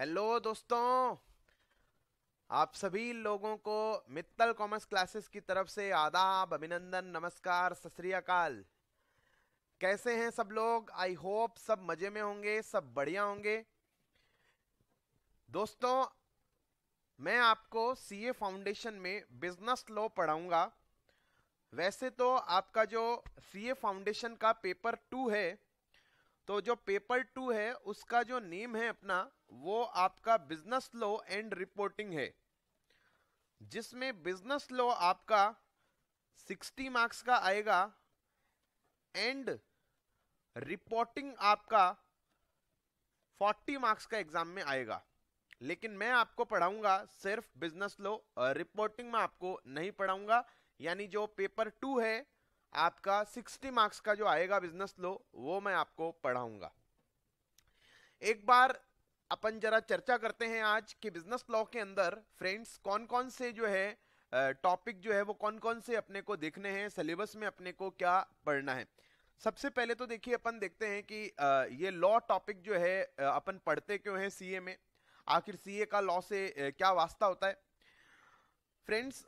hello दोस्तों आप सभी लोगों को मित्तल कॉमर्स क्लासेस की तरफ से आदाब अभिनंदन नमस्कार सतरियाकाल कैसे हैं सब लोग आई होप सब मजे में होंगे सब बढ़िया होंगे दोस्तों मैं आपको सीए फाउंडेशन में बिजनेस लॉ पढ़ाऊंगा वैसे तो आपका जो सीए फाउंडेशन का पेपर टू है तो जो पेपर टू है उसका जो नेम है अपना वो आपका बिजनेस लो एंड रिपोर्टिंग है जिसमें बिजनेस लो आपका 60 मार्क्स का आएगा एंड रिपोर्टिंग आपका 40 मार्क्स का एग्जाम में आएगा लेकिन मैं आपको पढ़ाऊंगा सिर्फ बिजनेस लो रिपोर्टिंग में आपको नहीं पढ़ाऊंगा यानी जो पेपर टू है आपका 60 मार्क्स का जो आएगा बिजनेस लो वो मैं आपको पढ़ाऊंगा एक बार अपन जरा चर्चा करते हैं आज कि बिजनेस लॉ के अंदर फ्रेंड्स कौन कौन से जो है टॉपिक जो है वो कौन कौन से अपने को देखने हैं सिलेबस में अपने को क्या पढ़ना है सबसे पहले तो देखिए अपन देखते हैं कि ये लॉ टॉपिक जो है अपन पढ़ते क्यों हैं सीए में आखिर सीए का लॉ से क्या वास्ता होता है फ्रेंड्स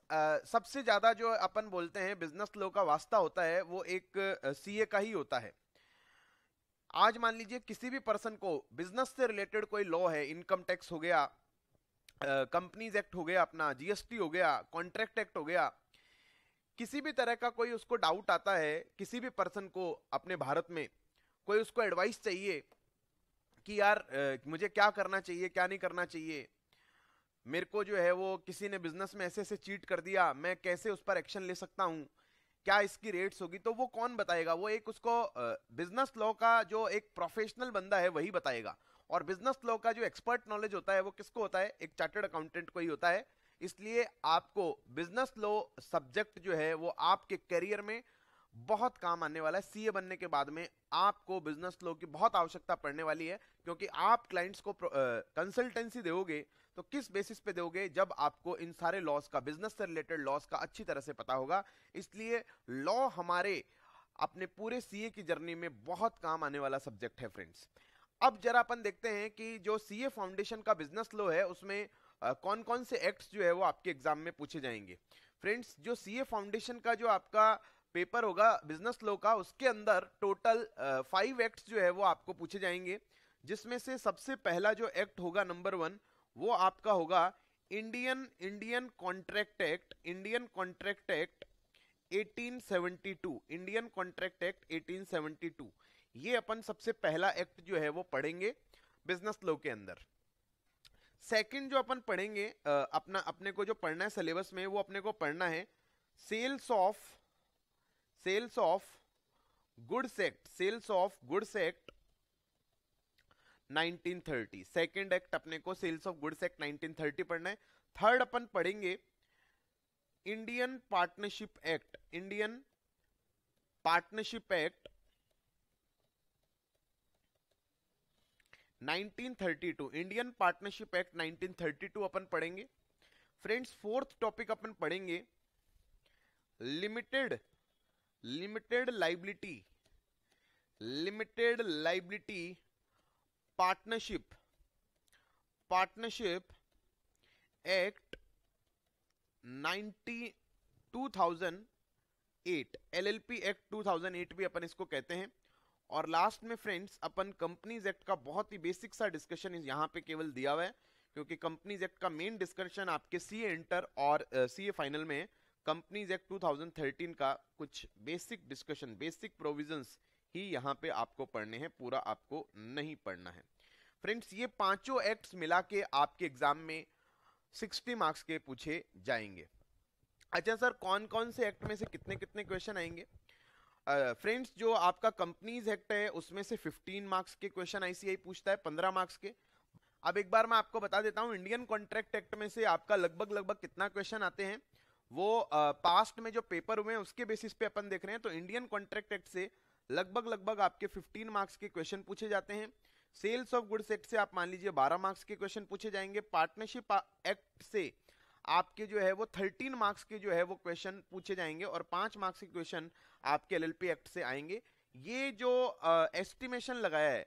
सबसे ज़्यादा जो अपन बोलते हैं बिजनेस लॉ का वास्ता होता है वो एक सीए का ही होता है आज मान लीजिए किसी भी पर्सन को बिजनेस से रिलेटेड कोई लॉ है इनकम टैक्स हो गया कंपनीज uh, एक्ट हो गया अपना जीएसटी हो गया कॉन्ट्रैक्ट एक्ट हो गया किसी भी तरह का कोई उसको डाउट आता है किसी भी पर्सन को अपने भारत में कोई उसको एडवाइस चाहिए कि यार uh, मुझे क्या करना चाहिए क्या नहीं करना चाहिए मेरे को जो है वो किसी ने बिजनेस में ऐसे ऐसे चीट कर दिया मैं कैसे उस पर एक्शन ले सकता हूँ क्या इसकी रेट्स होगी तो वो कौन बताएगा वो एक उसको बिजनेस लॉ का जो एक प्रोफेशनल बंदा है वही बताएगा और बिजनेस लॉ का जो एक्सपर्ट नॉलेज होता है वो किसको होता है एक चार्टर्ड अकाउंटेंट को ही होता है इसलिए आपको बिजनेस लॉ सब्जेक्ट जो है वो आपके करियर में बहुत काम आने वाला है सीए बनने के बाद में आपको बिजनेस लॉ की बहुत आवश्यकता पड़ने वाली है क्योंकि आप क्लाइंट्स को कंसल्टेंसी दोगे तो किस बेसिस पे दोगे जब आपको इन सारे लॉस का बिजनेस से रिलेटेड लॉस का अच्छी तरह से पता होगा इसलिए लॉ हमारे अपने पूरे सीए की जर्नी में बहुत काम आने वाला सब्जेक्ट है फ्रेंड्स अब जरा अपन देखते हैं कि जो सीए फाउंडेशन का बिजनेस लॉ है उसमें कौन कौन से एक्ट्स जो है वो आपके एग्जाम में पूछे जाएंगे फ्रेंड्स जो सीए फाउंडेशन का जो आपका पेपर होगा बिजनेस लॉ का उसके अंदर टोटल फाइव एक्ट्स जो है वो आपको पूछे जाएंगे जिसमें से सबसे पहला जो एक्ट होगा नंबर वन वो आपका होगा Indian Indian contract act Indian contract act 1872 Indian contract act 1872 ये अपन सबसे पहला एक्ट जो है वो पढ़ेंगे बिजनेस लॉ के अंदर सेकंड जो अपन पढ़ेंगे अपना अपने को जो पढ़ना है सिलेबस में वो अपने को पढ़ना है sales of sales of goods act sales of goods act 1930 second act अपने को सेल्स ऑफ गुड्स एक्ट 1930 पढ़ना है थर्ड अपन पढ़ेंगे Indian partnership act Indian partnership act 1932 Indian partnership act 1932 अपन पढ़ेंगे फ्रेंड्स फोर्थ टॉपिक अपन पढ़ेंगे limited limited liability limited liability partnership partnership act 90 2008 LLP act 2008 भी अपन इसको कहते हैं और लास्ट में फ्रेंड्स अपन कंपनीज एक्ट का बहुत ही बेसिक सा डिस्कशन यहाँ पे केवल दिया हुआ है क्योंकि कंपनीज एक्ट का मेन डिस्कशन आपके सी इंटर और सी uh, फाइनल में कंपनीज एक्ट 2013 का कुछ बेसिक डिस्कशन बेसिक प्रोविजंस ही यहां पे आपको पढ़ने हैं पूरा आपको नहीं पढ़ना है फ्रेंड्स ये पांचों एक्ट्स मिला के आपके एग्जाम में 60 मार्क्स के पूछे जाएंगे अच्छा सर कौन कौन से एक्ट में से कितने कितने क्वेश्चन आएंगे फ्रेंड्स uh, जो आपका कंपनीज एक्ट है उसमें से 15 मार्क्स के क्वेश्चन आईसीआई पूछता है 15 मार्क्स के अब एक बार मैं आपको बता देता हूँ इंडियन कॉन्ट्रैक्ट एक्ट में से आपका लगभग लगभग कितना क्वेश्चन आते हैं वो पास्ट uh, में जो पेपर हुए हैं उसके बेसिस पे अपन देख रहे हैं तो इंडियन कॉन्ट्रैक्ट एक्ट से लगभग लगभग आपके 15 मार्क्स के क्वेश्चन पूछे जाते हैं सेल्स ऑफ गुड सेट से आप मान लीजिए 12 मार्क्स के क्वेश्चन पूछे जाएंगे पार्टनरशिप एक्ट से आपके जो है वो 13 मार्क्स के जो है वो क्वेश्चन पूछे जाएंगे और पांच मार्क्स के क्वेश्चन आपके एल एक्ट से आएंगे ये जो एस्टिमेशन लगाया है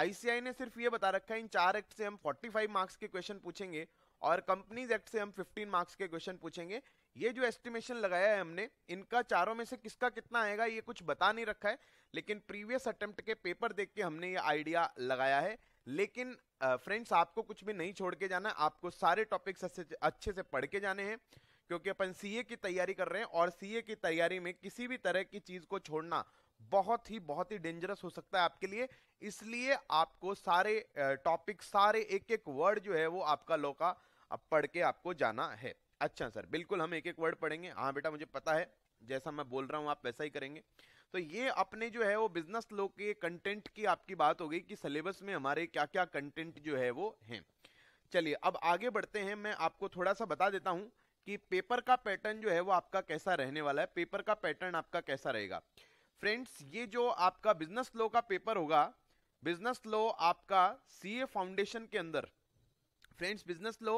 आईसीआई ने सिर्फ ये बता रखा है इन चार एक्ट से हम फाइव मार्क्स के क्वेश्चन पूछेंगे और कंपनीज एक्ट से हम फिफ्टीन मार्क्स के क्वेश्चन पूछेंगे ये जो एस्टिमेशन लगाया है हमने इनका चारों में से किसका कितना आएगा ये कुछ बता नहीं रखा है लेकिन प्रीवियस अटेम्प्ट के पेपर देख के हमने ये आइडिया लगाया है लेकिन फ्रेंड्स आपको कुछ भी नहीं छोड़ के जाना आपको सारे टॉपिक्स अच्छे से पढ़ के जाने हैं क्योंकि अपन सीए की तैयारी कर रहे हैं और सीए की तैयारी में किसी भी तरह की चीज को छोड़ना बहुत ही बहुत ही डेंजरस हो सकता है आपके लिए इसलिए आपको सारे टॉपिक सारे एक एक वर्ड जो है वो आपका लोका अब पढ़ के आपको जाना है अच्छा सर बिल्कुल हम एक एक वर्ड पढ़ेंगे हाँ बेटा मुझे पता है जैसा मैं बोल रहा हूँ आप वैसा ही करेंगे तो ये अपने जो है वो बिजनेस लोग के कंटेंट की आपकी बात हो गई कि सिलेबस में हमारे क्या क्या कंटेंट जो है वो हैं चलिए अब आगे बढ़ते हैं मैं आपको थोड़ा सा बता देता हूँ कि पेपर का पैटर्न जो है वो आपका कैसा रहने वाला है पेपर का पैटर्न आपका कैसा रहेगा फ्रेंड्स ये जो आपका बिजनेस लो का पेपर होगा बिजनेस लो आपका सीए फाउंडेशन के अंदर friends business law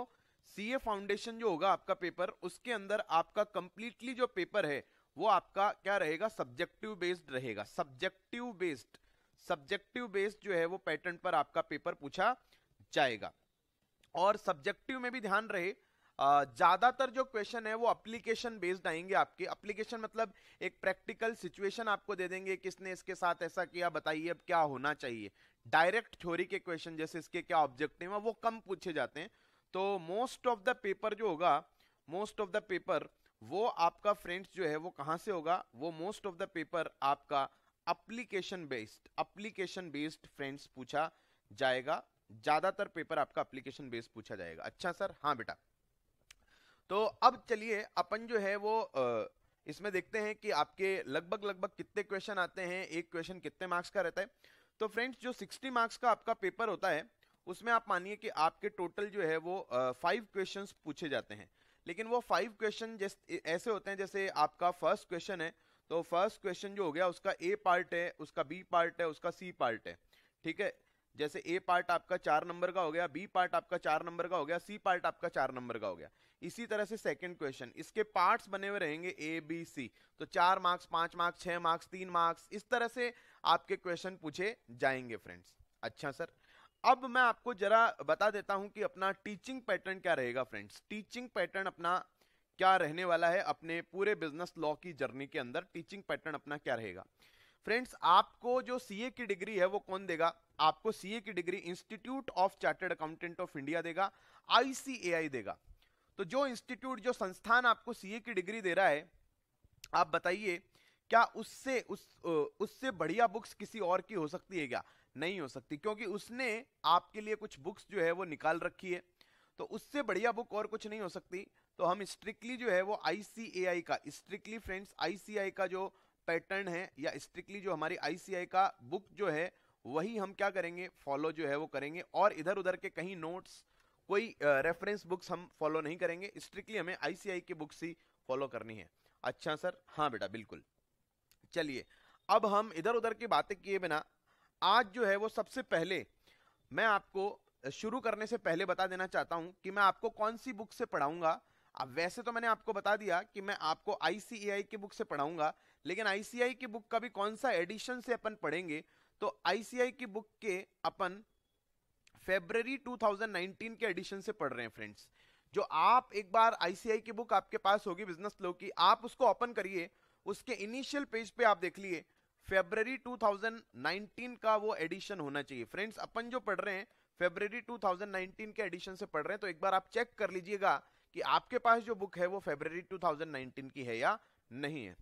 CA foundation जो होगा आपका पेपर उसके अंदर आपका कंप्लीटली जो पेपर है वो आपका क्या रहेगा सब्जेक्टिव बेस्ड रहेगा सब्जेक्टिव बेस्ड सब्जेक्टिव बेस्ड जो है वो पैटर्न पर आपका पेपर पूछा जाएगा और सब्जेक्टिव में भी ध्यान रहे ज़्यादातर जो क्वेश्चन है वो अप्लीकेशन बेस्ड आएंगे आपके अप्लीकेशन मतलब एक प्रैक्टिकल सिचुएशन आपको दे देंगे किसने इसके साथ ऐसा किया बताइए अब क्या होना चाहिए डायरेक्ट थ्योरी के क्वेश्चन जैसे इसके क्या ऑब्जेक्टिव है वो कम पूछे जाते हैं तो मोस्ट ऑफ द पेपर जो होगा मोस्ट ऑफ द पेपर वो आपका फ्रेंड्स जो है वो कहाँ से होगा वो मोस्ट ऑफ द पेपर आपका application based application based friends पूछा जाएगा ज्यादातर पेपर आपका अप्लीकेशन बेस्ड पूछा जाएगा अच्छा सर हाँ बेटा तो अब चलिए अपन जो है वो इसमें देखते हैं कि आपके लगभग लगभग कितने क्वेश्चन आते हैं एक क्वेश्चन कितने मार्क्स का रहता है तो फ्रेंड्स जो 60 मार्क्स का आपका पेपर होता है उसमें आप मानिए कि आपके टोटल जो है वो फाइव क्वेश्चन पूछे जाते हैं लेकिन वो फाइव क्वेश्चन ऐसे होते हैं जैसे आपका फर्स्ट क्वेश्चन है तो फर्स्ट क्वेश्चन जो हो गया उसका ए पार्ट है उसका बी पार्ट है उसका सी पार्ट है ठीक है जैसे ए पार्ट आपका चार नंबर का हो गया बी पार्ट आपका चार नंबर का हो गया सी पार्ट आपका चार नंबर का हो गया इसी तरह से सेकंड क्वेश्चन इसके पार्ट्स बने हुए रहेंगे ए बी सी तो चार मार्क्स पांच मार्क्स छह मार्क्स तीन मार्क्स इस तरह से आपके क्वेश्चन पूछे जाएंगे फ्रेंड्स अच्छा सर अब मैं आपको जरा बता देता हूं कि अपना टीचिंग पैटर्न क्या रहेगा फ्रेंड्स टीचिंग पैटर्न अपना क्या रहने वाला है अपने पूरे बिजनेस लॉ की जर्नी के अंदर टीचिंग पैटर्न अपना क्या रहेगा फ्रेंड्स आपको जो सीए की डिग्री है वो कौन देगा आपको सीए की degree institute of chartered accountant of India देगा आईसीएआई देगा तो जो इंस्टीट्यूट जो संस्थान आपको सीए की डिग्री दे रहा है आप बताइए क्या उससे उस उससे बढ़िया बुक्स किसी और की हो सकती है क्या नहीं हो सकती क्योंकि उसने आपके लिए कुछ बुक्स जो है वो निकाल रखी है तो उससे बढ़िया बुक और कुछ नहीं हो सकती तो हम स्ट्रिक्टली जो है वो आईसीएआई का स्ट्रिक्टली फ्रेंड्स आईसीआई का जो पैटर्न है या स्ट्रिक्टली जो हमारी आईसीआई का बुक जो है वही हम क्या करेंगे फॉलो जो है वो करेंगे और इधर उधर के कहीं नोट्स कोई रेफरेंस uh, बुक्स हम फॉलो नहीं करेंगे स्ट्रिक्टली हमें आईसीआई की बुक्स ही फॉलो करनी है अच्छा सर हाँ बेटा बिल्कुल चलिए अब हम इधर उधर की बातें किए बिना आज जो है वो सबसे पहले मैं आपको शुरू करने से पहले बता देना चाहता हूं कि मैं आपको कौन सी बुक से पढ़ाऊंगा अब वैसे तो मैंने आपको बता दिया कि मैं आपको आईसीआई e की बुक से पढ़ाऊंगा लेकिन आईसीआई e की बुक का भी कौन सा एडिशन से अपन पढ़ेंगे तो आईसीआई e की बुक के अपन फेब्रवरी 2019 के एडिशन से पढ़ रहे हैं फ्रेंड्स जो आप एक बार आईसीआई की बुक आपके पास होगी बिजनेस लो की आप उसको ओपन करिए उसके इनिशियल पेज पे आप देख लिए फेब्रवरी 2019 का वो एडिशन होना चाहिए फ्रेंड्स अपन जो पढ़ रहे हैं फेब्रवरी 2019 के एडिशन से पढ़ रहे हैं तो एक बार आप चेक कर लीजिएगा कि आपके पास जो बुक है वो फेब्रवरी 2019 की है या नहीं है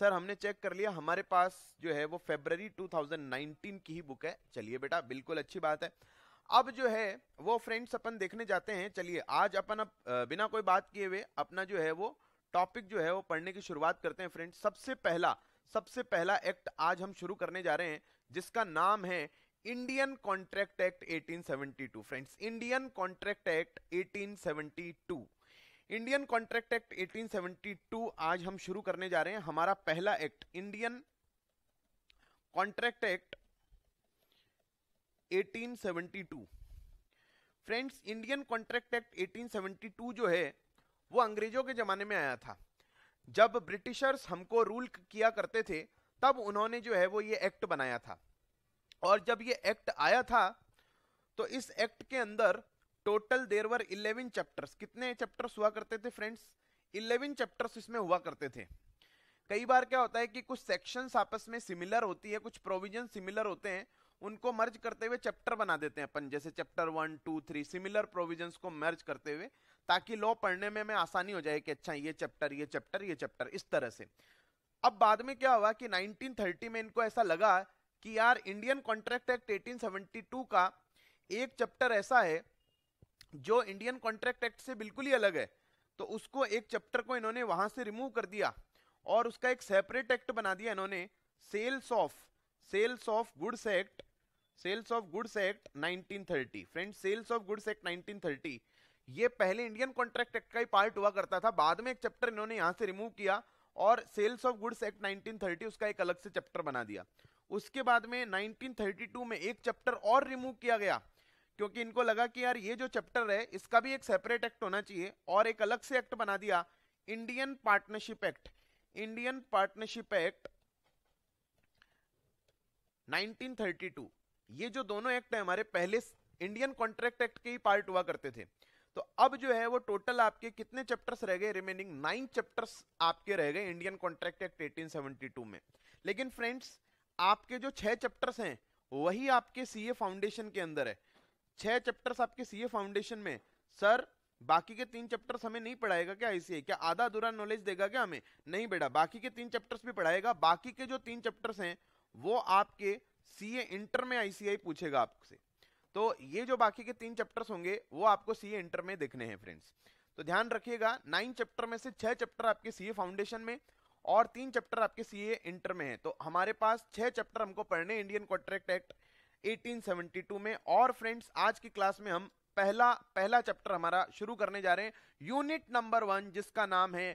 सर हमने चेक कर लिया हमारे पास जो है वो फेब्रवरी 2019 की ही बुक है चलिए बेटा बिल्कुल अच्छी बात है अब जो है वो फ्रेंड्स अपन देखने जाते हैं चलिए आज अपन अब बिना कोई बात किए हुए अपना जो है वो टॉपिक जो है वो पढ़ने की शुरुआत करते हैं फ्रेंड्स सबसे पहला सबसे पहला एक्ट आज हम शुरू करने जा रहे हैं जिसका नाम है Indian contract act 1872 friends Indian contract act 1872 Indian contract act 1872 आज हम शुरू करने जा रहे हैं हमारा पहला act Indian contract act 1872 friends Indian contract act 1872 जो है वो अंग्रेजों के जमाने में आया था जब ब्रिटिशर्स हमको रूल किया करते थे तब उन्होंने जो है वो ये एक्ट बनाया था और जब ये एक्ट आया था तो इस एक्ट के अंदर total there were eleven chapters कितने चैप्टर्स हुआ करते थे फ्रेंड्स इलेवन चैप्टर्स इसमें हुआ करते थे कई बार क्या होता है कि कुछ सेक्शंस आपस में सिमिलर होती है कुछ प्रोविजन सिमिलर होते हैं उनको मर्ज करते हुए चैप्टर बना देते हैं अपन जैसे chapter one two three similar provisions को मर्ज करते हुए ताकि लॉ पढ़ने में मैं आसानी हो जाए कि अच्छा ये चैप्टर ये चैप्टर ये चैप्टर इस तरह से अब बाद में क्या हुआ कि 1930 में इनको ऐसा लगा कि यार इंडियन कॉन्ट्रैक्ट एक्ट 1872 का एक चैप्टर ऐसा है जो इंडियन कॉन्ट्रैक्ट एक्ट से बिल्कुल ही अलग है तो उसको एक चैप्टर को इन्होंने वहां से रिमूव कर दिया और उसका एक सेपरेट एक्ट बना दिया इन्होंने sales of sales of goods act sales of goods act 1930 friends sales of goods act 1930 ये पहले इंडियन कॉन्ट्रैक्ट एक्ट का ही पार्ट हुआ करता था बाद में एक चैप्टर इन्होंने यहाँ से रिमूव किया और sales of goods act nineteen उसका एक अलग से चैप्टर बना दिया उसके बाद में नाइनटीन में एक चैप्टर और रिमूव किया गया क्योंकि इनको लगा कि यार ये जो चैप्टर है इसका भी एक सेपरेट एक्ट होना चाहिए और एक अलग से एक्ट बना दिया Indian partnership act Indian partnership act 1932 ये जो दोनों एक्ट है हमारे पहले इंडियन कॉन्ट्रैक्ट एक्ट के ही पार्ट हुआ करते थे तो अब जो है वो टोटल आपके कितने चैप्टर्स रह गए रिमेनिंग नाइन चैप्टर्स आपके रह गए इंडियन कॉन्ट्रैक्ट एक्ट एटीन में लेकिन फ्रेंड्स आपके जो छह चैप्टर्स हैं वही आपके सी फाउंडेशन के अंदर है छह चैप्टर्स आपके सी फाउंडेशन में सर बाकी के तीन चैप्टर्स हमें नहीं पढ़ाएगा क्या ऐसे क्या आधा अधूरा नॉलेज देगा क्या हमें नहीं बेटा बाकी के तीन चैप्टर्स भी पढ़ाएगा बाकी के जो तीन चैप्टर्स हैं वो आपके सीए इंटर में आईसीआई पूछेगा आपसे तो ये जो बाकी के तीन चैप्टर्स होंगे वो आपको सी इंटर में देखने हैं फ्रेंड्स तो ध्यान रखिएगा नाइन चैप्टर में से छह चैप्टर आपके सीए फाउंडेशन में और तीन चैप्टर आपके सीए इंटर में है तो हमारे पास छह चैप्टर हमको पढ़ने इंडियन कॉन्ट्रैक्ट एक्ट 1872 में और फ्रेंड्स आज की क्लास में हम पहला पहला चैप्टर हमारा शुरू करने जा रहे हैं यूनिट नंबर वन जिसका नाम है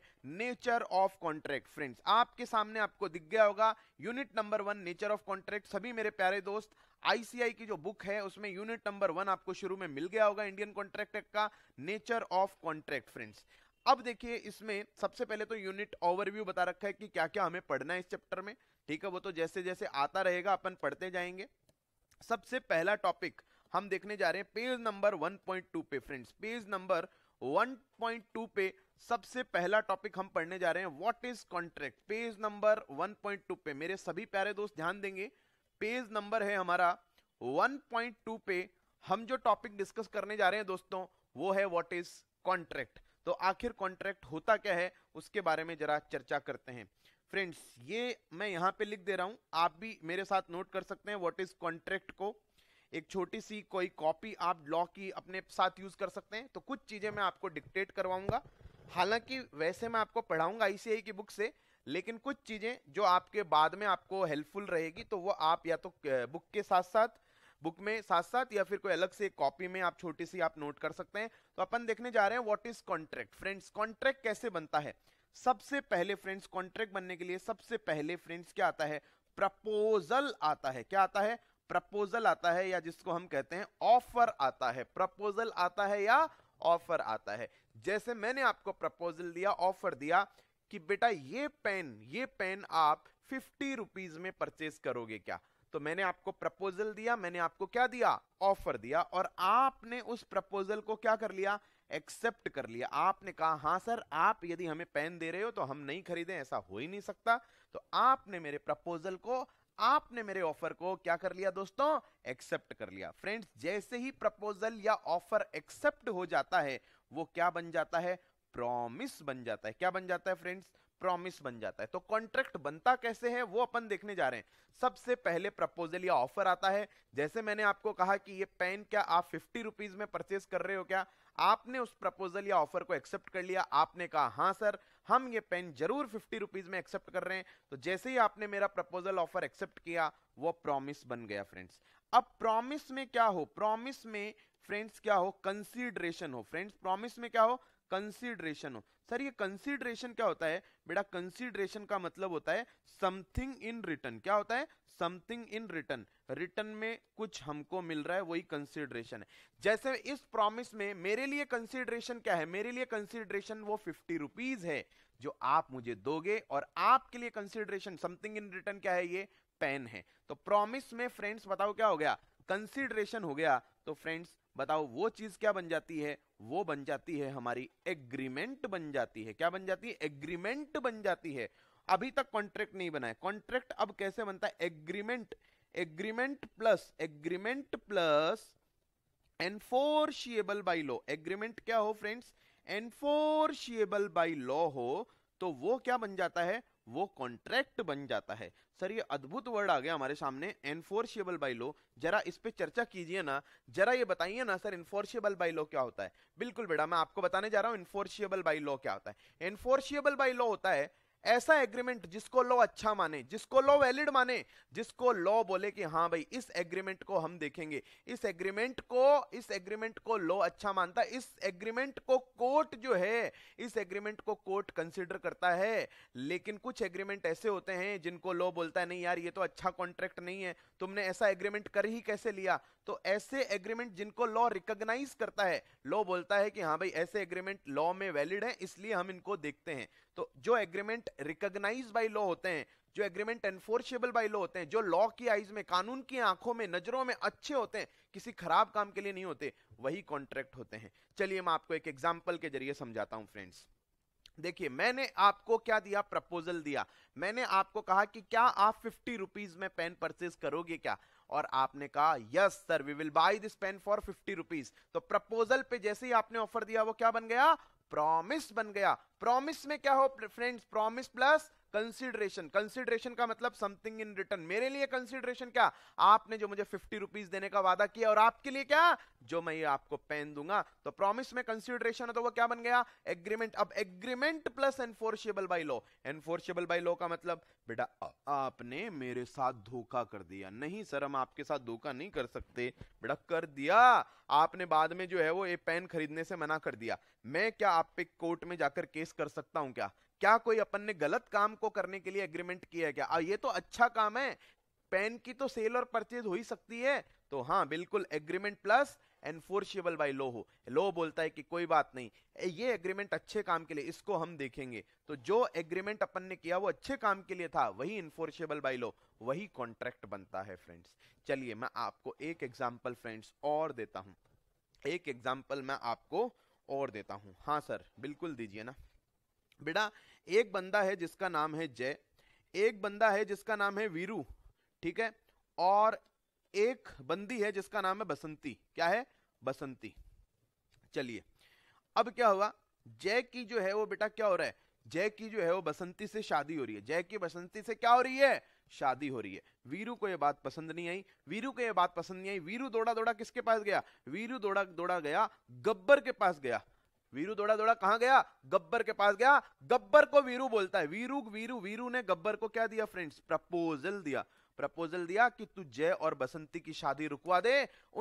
नेचर ऑफ कॉन्ट्रैक्ट फ्रेंड्स आपके सामने आपको दिख गया होगा unit number one nature of contract सभी मेरे प्यारे दोस्त आईसीआई की जो बुक है उसमें यूनिट नंबर वन आपको शुरू में मिल गया होगा इंडियन कॉन्ट्रैक्ट एक्ट का नेचर ऑफ कॉन्ट्रैक्ट फ्रेंड्स अब देखिए इसमें सबसे पहले तो यूनिट ओवरव्यू बता रखा है कि क्या क्या हमें पढ़ना है इस चैप्टर में ठीक है वो तो जैसे जैसे आता रहेगा अपन पढ़ते जाएंगे सबसे पहला टॉपिक हम देखने जा रहे हैं पेज नंबर 1.2 पे फ्रेंड्स पेज नंबर 1.2 पे सबसे पहला टॉपिक हम पढ़ने जा रहे हैं what is contract page number 1.2 पे मेरे सभी प्यारे दोस्त ध्यान देंगे पेज नंबर है हमारा 1.2 पे हम जो टॉपिक डिस्कस करने जा रहे हैं दोस्तों वो है व्हाट इज कॉन्ट्रैक्ट तो आखिर कॉन्ट्रैक्ट होता क्या है उसके बारे में जरा चर्चा करते हैं फ्रेंड्स ये मैं यहाँ पे लिख दे रहा हूँ आप भी मेरे साथ नोट कर सकते हैं व्हाट इज कॉन्ट्रैक्ट को एक छोटी सी कोई कॉपी आप लॉ की अपने साथ यूज कर सकते हैं तो कुछ चीजें मैं आपको डिक्टेट करवाऊंगा हालांकि वैसे मैं आपको पढ़ाऊंगा आईसीआई की बुक से लेकिन कुछ चीज़ें जो आपके बाद में आपको हेल्पफुल रहेगी तो वो आप या तो बुक के साथ साथ बुक में साथ साथ या फिर कोई अलग से कॉपी में आप छोटी सी आप नोट कर सकते हैं तो अपन देखने जा रहे हैं what is contract friends contract कैसे बनता है सबसे पहले फ्रेंड्स कॉन्ट्रैक्ट बनने के लिए सबसे पहले फ्रेंड्स क्या आता है प्रपोजल आता है क्या आता है प्रपोजल आता है या जिसको हम कहते हैं ऑफर आता है प्रपोजल आता है या ऑफर आता है जैसे मैंने आपको प्रपोजल दिया ऑफर दिया कि बेटा ये पेन ये पेन आप फिफ्टी रुपीज में परचेस करोगे क्या तो मैंने आपको प्रपोजल दिया मैंने आपको क्या दिया ऑफर दिया और आपने उस प्रपोजल को क्या कर लिया एक्सेप्ट कर लिया आपने कहा हाँ सर आप यदि हमें पेन दे रहे हो तो हम नहीं खरीदे ऐसा हो ही नहीं सकता तो आपने मेरे प्रपोजल को आपने मेरे ऑफर को क्या कर लिया दोस्तों एक्सेप्ट कर लिया फ्रेंड्स जैसे ही प्रपोजल या ऑफर एक्सेप्ट हो जाता है वो क्या बन जाता है प्रॉमिस बन जाता है क्या बन जाता है फ्रेंड्स प्रॉमिस बन जाता है तो कॉन्ट्रैक्ट बनता कैसे है वो अपन देखने जा रहे हैं सबसे पहले प्रपोजल या ऑफर आता है जैसे मैंने आपको कहा कि ये पेन क्या आप फिफ्टी रुपीज में परचेस कर रहे हो क्या आपने उस प्रपोजल या ऑफर को एक्सेप्ट कर लिया आपने कहा हाँ सर हम ये पेन जरूर फिफ्टी रुपीज में एक्सेप्ट कर रहे हैं तो जैसे ही आपने मेरा प्रपोजल ऑफर एक्सेप्ट किया वो प्रॉमिस बन गया फ्रेंड्स अब प्रॉमिस में क्या हो प्रॉमिस में फ्रेंड्स क्या हो कंसीडरेशन हो फ्रेंड्स प्रॉमिस में क्या हो कंसीडरेशन हो सर ये कंसीडरेशन क्या होता है बेटा कंसीडरेशन का मतलब होता है समथिंग इन रिटर्न क्या होता है समथिंग इन रिटर्न रिटर्न में कुछ हमको मिल रहा है वही कंसीडरेशन है जैसे इस प्रॉमिस में मेरे लिए कंसीडरेशन क्या है मेरे लिए कंसीडरेशन वो फिफ्टी रुपीज है जो आप मुझे दोगे और आपके लिए कंसिडरेशन समथिंग इन रिटर्न क्या है ये पेन है तो प्रॉमिस में फ्रेंड्स बताओ क्या हो गया कंसिडरेशन हो गया तो फ्रेंड्स बताओ वो चीज क्या बन जाती है वो बन जाती है हमारी एग्रीमेंट बन जाती है क्या बन जाती है एग्रीमेंट बन जाती है अभी तक कॉन्ट्रैक्ट नहीं बना है कॉन्ट्रैक्ट अब कैसे बनता है agreement agreement plus agreement plus enforceable by law agreement क्या हो फ्रेंड्स एनफोर्शियबल बाई लॉ हो तो वो क्या बन जाता है वो कॉन्ट्रैक्ट बन जाता है सर ये अद्भुत वर्ड आ गया हमारे सामने एनफोर्सिएबल बाई लॉ जरा इस पे चर्चा कीजिए ना जरा ये बताइए ना सर इन्फोर्सियबल बाई लॉ क्या होता है बिल्कुल बेटा मैं आपको बताने जा रहा हूँ इन्फोर्सिएबल बाई लॉ क्या होता है एनफोर्सिएबल बाई लॉ होता है ऐसा एग्रीमेंट जिसको लॉ अच्छा माने जिसको लॉ वैलिड माने जिसको लॉ बोले कि हाँ भाई इस एग्रीमेंट को हम देखेंगे इस एग्रीमेंट को इस एग्रीमेंट को लॉ अच्छा मानता है इस एग्रीमेंट को कोर्ट जो है इस एग्रीमेंट को कोर्ट कंसिडर करता है लेकिन कुछ एग्रीमेंट ऐसे होते हैं जिनको लॉ बोलता है नहीं यार ये तो अच्छा कॉन्ट्रैक्ट नहीं है तुमने ऐसा एग्रीमेंट कर ही कैसे लिया तो ऐसे एग्रीमेंट जिनको लॉ रिकॉग्नाइज करता है लॉ बोलता है कि हाँ भाई ऐसे एग्रीमेंट लॉ में वैलिड हैं इसलिए हम इनको देखते हैं तो जो एग्रीमेंट रिकॉग्नाइज बाय लॉ होते हैं जो एग्रीमेंट एनफोर्सेबल बाय लॉ होते हैं जो लॉ की आईज में कानून की आंखों में नजरों में अच्छे होते हैं किसी खराब काम के लिए नहीं होते वही कॉन्ट्रैक्ट होते हैं चलिए मैं आपको एक एग्जाम्पल के जरिए समझाता हूँ फ्रेंड्स देखिए मैंने आपको क्या दिया प्रपोजल दिया मैंने आपको कहा कि क्या आप फिफ्टी रुपीज में पेन परचेज करोगे क्या और आपने कहा yes sir we will buy this pen for fifty rupees तो प्रपोजल पे जैसे ही आपने ऑफर दिया वो क्या बन गया प्रॉमिस बन गया प्रॉमिस में क्या हो friends promise plus consideration consideration का मतलब समथिंग इन रिटर्न मेरे लिए कंसिडरेशन क्या आपने जो मुझे फिफ्टी रुपीज देने का वादा किया और आपके लिए क्या जो मैं ये आपको पेन दूंगा तो प्रॉमिस में कंसिडरेशन है तो वो क्या बन गया एग्रीमेंट अब agreement plus enforceable by law enforceable by law का मतलब बेटा आपने मेरे साथ धोखा कर दिया नहीं सर हम आपके साथ धोखा नहीं कर सकते बेटा कर दिया आपने बाद में जो है वो ये पेन खरीदने से मना कर दिया मैं क्या आप पे कोर्ट में जाकर केस कर सकता हूं क्या क्या कोई अपन ने गलत काम को करने के लिए एग्रीमेंट किया है क्या आ, ये तो अच्छा काम है पेन की तो सेल और परचेज हो ही सकती है तो हाँ बिल्कुल agreement plus enforceable by law हो लो बोलता है कि कोई बात नहीं ये एग्रीमेंट अच्छे काम के लिए इसको हम देखेंगे तो जो एग्रीमेंट अपन ने किया वो अच्छे काम के लिए था वही इन्फोर्शियबल बाई लो वही कॉन्ट्रैक्ट बनता है फ्रेंड्स चलिए मैं आपको एक एग्जाम्पल फ्रेंड्स और देता हूँ एक एग्जाम्पल मैं आपको और देता हूँ हाँ सर बिल्कुल दीजिए ना बेटा एक बंदा है जिसका नाम है जय एक बंदा है जिसका नाम है वीरू ठीक है और एक बंदी है जिसका नाम है बसंती क्या है बसंती चलिए अब क्या हुआ जय की जो है वो बेटा क्या हो रहा है जय की जो है वो बसंती से शादी हो रही है जय की बसंती से क्या हो रही है शादी हो रही है वीरू को ये बात पसंद नहीं आई वीरू को ये बात पसंद नहीं आई वीरू दौड़ा दौड़ा किसके पास गया वीरू दौड़ा दौड़ा गया गब्बर के पास गया वीरू दौड़ा दौड़ा कहां गया गब्बर के पास गया गब्बर को वीरू बोलता है वीरू वीरू वीरू ने गब्बर को क्या दिया फ्रेंड्स प्रपोजल दिया प्रपोजल दिया कि तू जय और बसंती की शादी रुकवा दे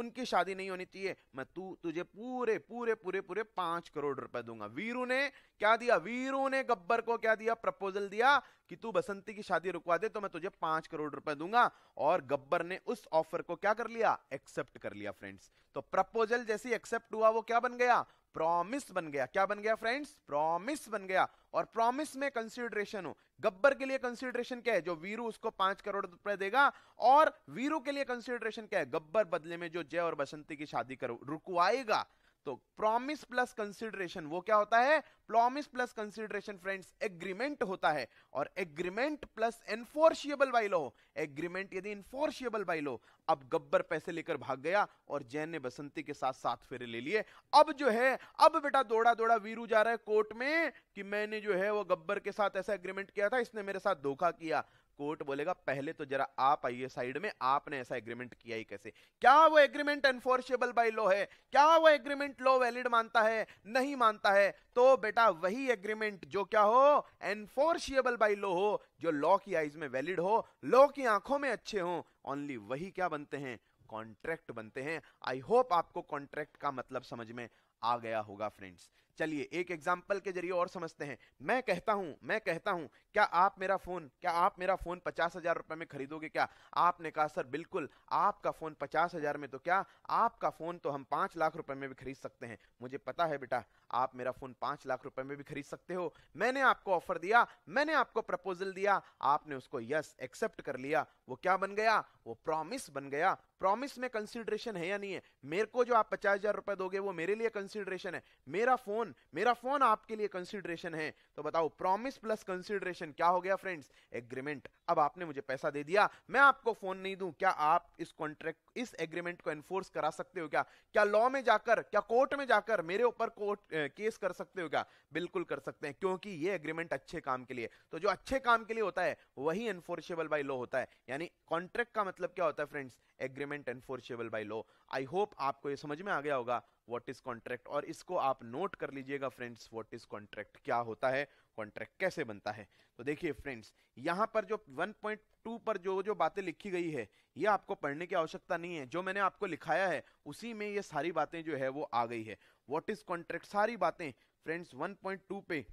उनकी शादी नहीं होनी चाहिए मैं तू तु, तुझे पूरे पूरे पूरे पूरे पांच करोड़ रुपए दूंगा वीरू ने क्या दिया वीरू ने गब्बर को क्या दिया प्रपोजल दिया कि तू बसंती की शादी रुकवा दे तो मैं तुझे पांच करोड़ रुपए दूंगा और गब्बर ने उस ऑफर को क्या कर लिया एक्सेप्ट कर लिया फ्रेंड्स तो प्रपोजल जैसे एक्सेप्ट हुआ वो क्या बन गया प्रॉमिस बन गया क्या बन गया फ्रेंड्स प्रॉमिस बन गया और प्रॉमिस में कंसिडरेशन हो गब्बर के लिए कंसिडरेशन क्या है जो वीरू उसको पांच करोड़ रुपए देगा और वीरू के लिए कंसिडरेशन क्या है गब्बर बदले में जो जय और बसंती की शादी करो रुकवाएगा तो प्रॉमिस प्लस कंसिडरेशन वो क्या होता है promise plus consideration friends agreement होता है और agreement plus enforceable by law agreement यदि एनफोर्शिएबल बाई लो अब गब्बर पैसे लेकर भाग गया और जैन ने बसंती के साथ सात फेरे ले लिए अब जो है अब बेटा दौड़ा दौड़ा वीरू जा रहा है कोर्ट में कि मैंने जो है वो गब्बर के साथ ऐसा एग्रीमेंट किया था इसने मेरे साथ धोखा किया कोर्ट बोलेगा पहले तो जरा आप आइए साइड में आपने ऐसा एग्रीमेंट किया ही कैसे क्या वो एग्रीमेंट एनफोर्सेबल बाय लॉ है क्या वो एग्रीमेंट लॉ वैलिड मानता है नहीं मानता है तो बेटा वही एग्रीमेंट जो क्या हो एनफोर्सिएबल बाय लॉ हो जो लॉ की आइज में वैलिड हो लॉ की आंखों में अच्छे हो ओनली वही क्या बनते हैं कॉन्ट्रैक्ट बनते हैं आई होप आपको कॉन्ट्रैक्ट का मतलब समझ में आ गया होगा फ्रेंड्स चलिए एक एग्जाम्पल के जरिए और समझते हैं मैं कहता हूँ मैं कहता हूँ क्या आप मेरा फ़ोन क्या आप मेरा फ़ोन पचास हज़ार रुपए में खरीदोगे क्या आपने कहा सर बिल्कुल आपका फ़ोन पचास हज़ार में तो क्या आपका फ़ोन तो हम पांच लाख रुपए में भी खरीद सकते हैं मुझे पता है बेटा आप मेरा फ़ोन पांच लाख रुपए में भी खरीद सकते हो मैंने आपको ऑफर दिया मैंने आपको प्रपोजल दिया आपने उसको यस एक्सेप्ट कर लिया वो क्या बन गया वो प्रॉमिस बन गया प्रॉमिस में कंसिडरेशन है या नहीं है मेरे को जो आप पचास हज़ार रुपए दोगे वो मेरे लिए कंसिडरेशन है मेरा फ़ोन फोन मेरा फोन आपके लिए कंसिडरेशन है तो बताओ प्रॉमिस प्लस कंसिडरेशन क्या हो गया फ्रेंड्स एग्रीमेंट अब आपने मुझे पैसा दे दिया मैं आपको फोन नहीं दूं क्या आप इस कॉन्ट्रैक्ट इस एग्रीमेंट को एनफोर्स करा सकते हो क्या क्या लॉ में जाकर क्या कोर्ट में जाकर मेरे ऊपर कोर्ट केस कर सकते हो क्या बिल्कुल कर सकते हैं क्योंकि ये एग्रीमेंट अच्छे काम के लिए तो जो अच्छे काम के लिए होता है वही एनफोर्सेबल बाई लॉ होता है यानी कॉन्ट्रैक्ट का मतलब क्या होता है friends agreement enforceable by law I hope आपको ये समझ में आ गया होगा व्हाट इज कॉन्ट्रैक्ट और इसको आप नोट कर लीजिएगा फ्रेंड्स व्हाट इज कॉन्ट्रैक्ट क्या होता है कॉन्ट्रैक्ट कैसे बनता है तो देखिए फ्रेंड्स यहाँ पर जो 1.2 पर जो जो बातें लिखी गई है ये आपको पढ़ने की आवश्यकता नहीं है जो मैंने आपको लिखाया है उसी में ये सारी बातें जो है वो आ गई है व्हाट इज कॉन्ट्रैक्ट सारी बातें फ्रेंड्स 1.2 पे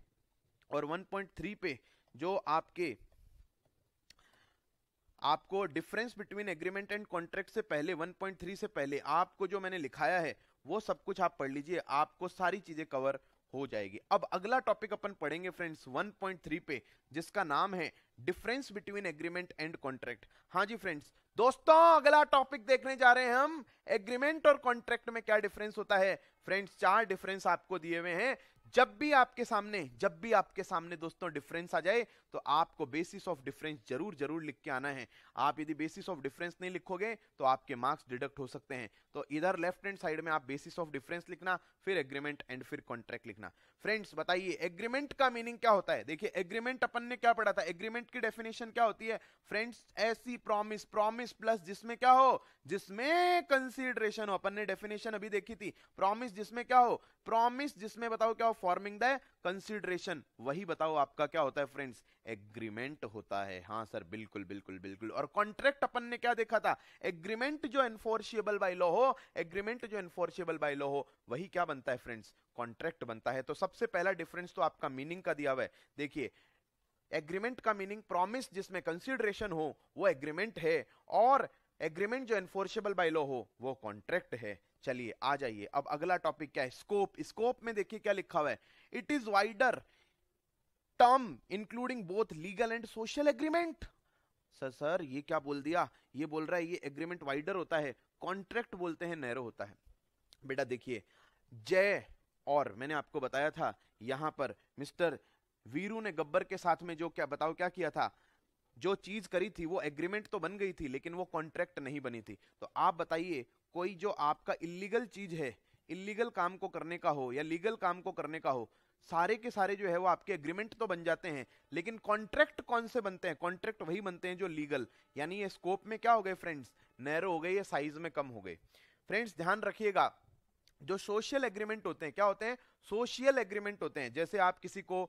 और 1.3 पे जो आपके आपको difference between agreement and contract से पहले 1.3 से पहले आपको जो मैंने लिखाया है वो सब कुछ आप पढ़ लीजिए आपको सारी चीजें कवर हो जाएगी अब अगला टॉपिक अपन पढ़ेंगे फ्रेंड्स 1.3 पे जिसका नाम है difference between agreement and contract हाँ जी फ्रेंड्स दोस्तों अगला टॉपिक देखने जा रहे हैं हम एग्रीमेंट और कॉन्ट्रैक्ट में क्या डिफरेंस होता है फ्रेंड्स चार डिफरेंस आपको दिए हुए हैं जब भी आपके सामने जब भी आपके सामने दोस्तों डिफरेंस आ जाए तो आपको बेसिस ऑफ डिफरेंस जरूर जरूर लिख के आना है आप यदि बेसिस ऑफ डिफरेंस नहीं लिखोगे तो आपके मार्क्स डिडक्ट हो सकते हैं तो इधर लेफ्ट हैंड साइड में आप बेसिस ऑफ डिफरेंस लिखना फिर एग्रीमेंट एंड फिर कॉन्ट्रैक्ट लिखना फ्रेंड्स बताइए एग्रीमेंट का मीनिंग क्या होता है देखिए एग्रीमेंट अपन ने क्या पढ़ा था एग्रीमेंट की डेफिनेशन क्या होती है फ्रेंड्स ऐसी प्रॉमिस प्रॉमिस प्लस जिसमें क्या हो जिसमें कंसीडरेशन हो अपन ने डेफिनेशन अभी देखी थी प्रॉमिस जिसमें क्या हो प्रॉमिस जिसमें बताओ क्या फॉर्मिंग द कंसिडरेशन वही बताओ आपका क्या होता है फ्रेंड्स एग्रीमेंट होता है हाँ सर बिल्कुल बिल्कुल बिल्कुल और कॉन्ट्रैक्ट अपन ने क्या देखा था एग्रीमेंट जो एनफोर्शियबल बाई लॉ हो एग्रीमेंट जो एनफोर्शियबल बाई लॉ हो वही क्या बनता है फ्रेंड्स कॉन्ट्रैक्ट बनता है तो सबसे पहला डिफरेंस तो आपका मीनिंग का दिया हुआ है देखिए एग्रीमेंट का मीनिंग प्रॉमिस जिसमें कंसिडरेशन हो वो एग्रीमेंट है और एग्रीमेंट जो एनफोर्सेबल बाय लॉ हो वो कॉन्ट्रैक्ट है चलिए आ जाइए अब अगला टॉपिक क्या है स्कोप स्कोप में देखिए क्या लिखा हुआ है it is wider term including both legal and social agreement sir sir ये क्या बोल दिया ये बोल रहा है ये एग्रीमेंट वाइडर होता है कॉन्ट्रैक्ट बोलते हैं नैरो होता है बेटा देखिए जय और मैंने आपको बताया था यहां पर मिस्टर वीरू ने गब्बर के साथ में जो क्या बताओ क्या किया था जो चीज करी थी वो एग्रीमेंट तो बन गई थी लेकिन वो कॉन्ट्रैक्ट नहीं बनी थी तो आप बताइए कोई जो आपका इलीगल चीज है इलीगल काम को करने का हो या लीगल काम को करने का हो सारे के सारे जो है वो आपके एग्रीमेंट तो बन जाते हैं लेकिन कॉन्ट्रैक्ट कौन से बनते हैं कॉन्ट्रैक्ट वही बनते हैं जो लीगल यानी ये स्कोप में क्या हो गए फ्रेंड्स नैरो हो गए या साइज में कम हो गए फ्रेंड्स ध्यान रखिएगा जो सोशल एग्रीमेंट होते हैं क्या होते हैं सोशल एग्रीमेंट होते हैं जैसे आप किसी को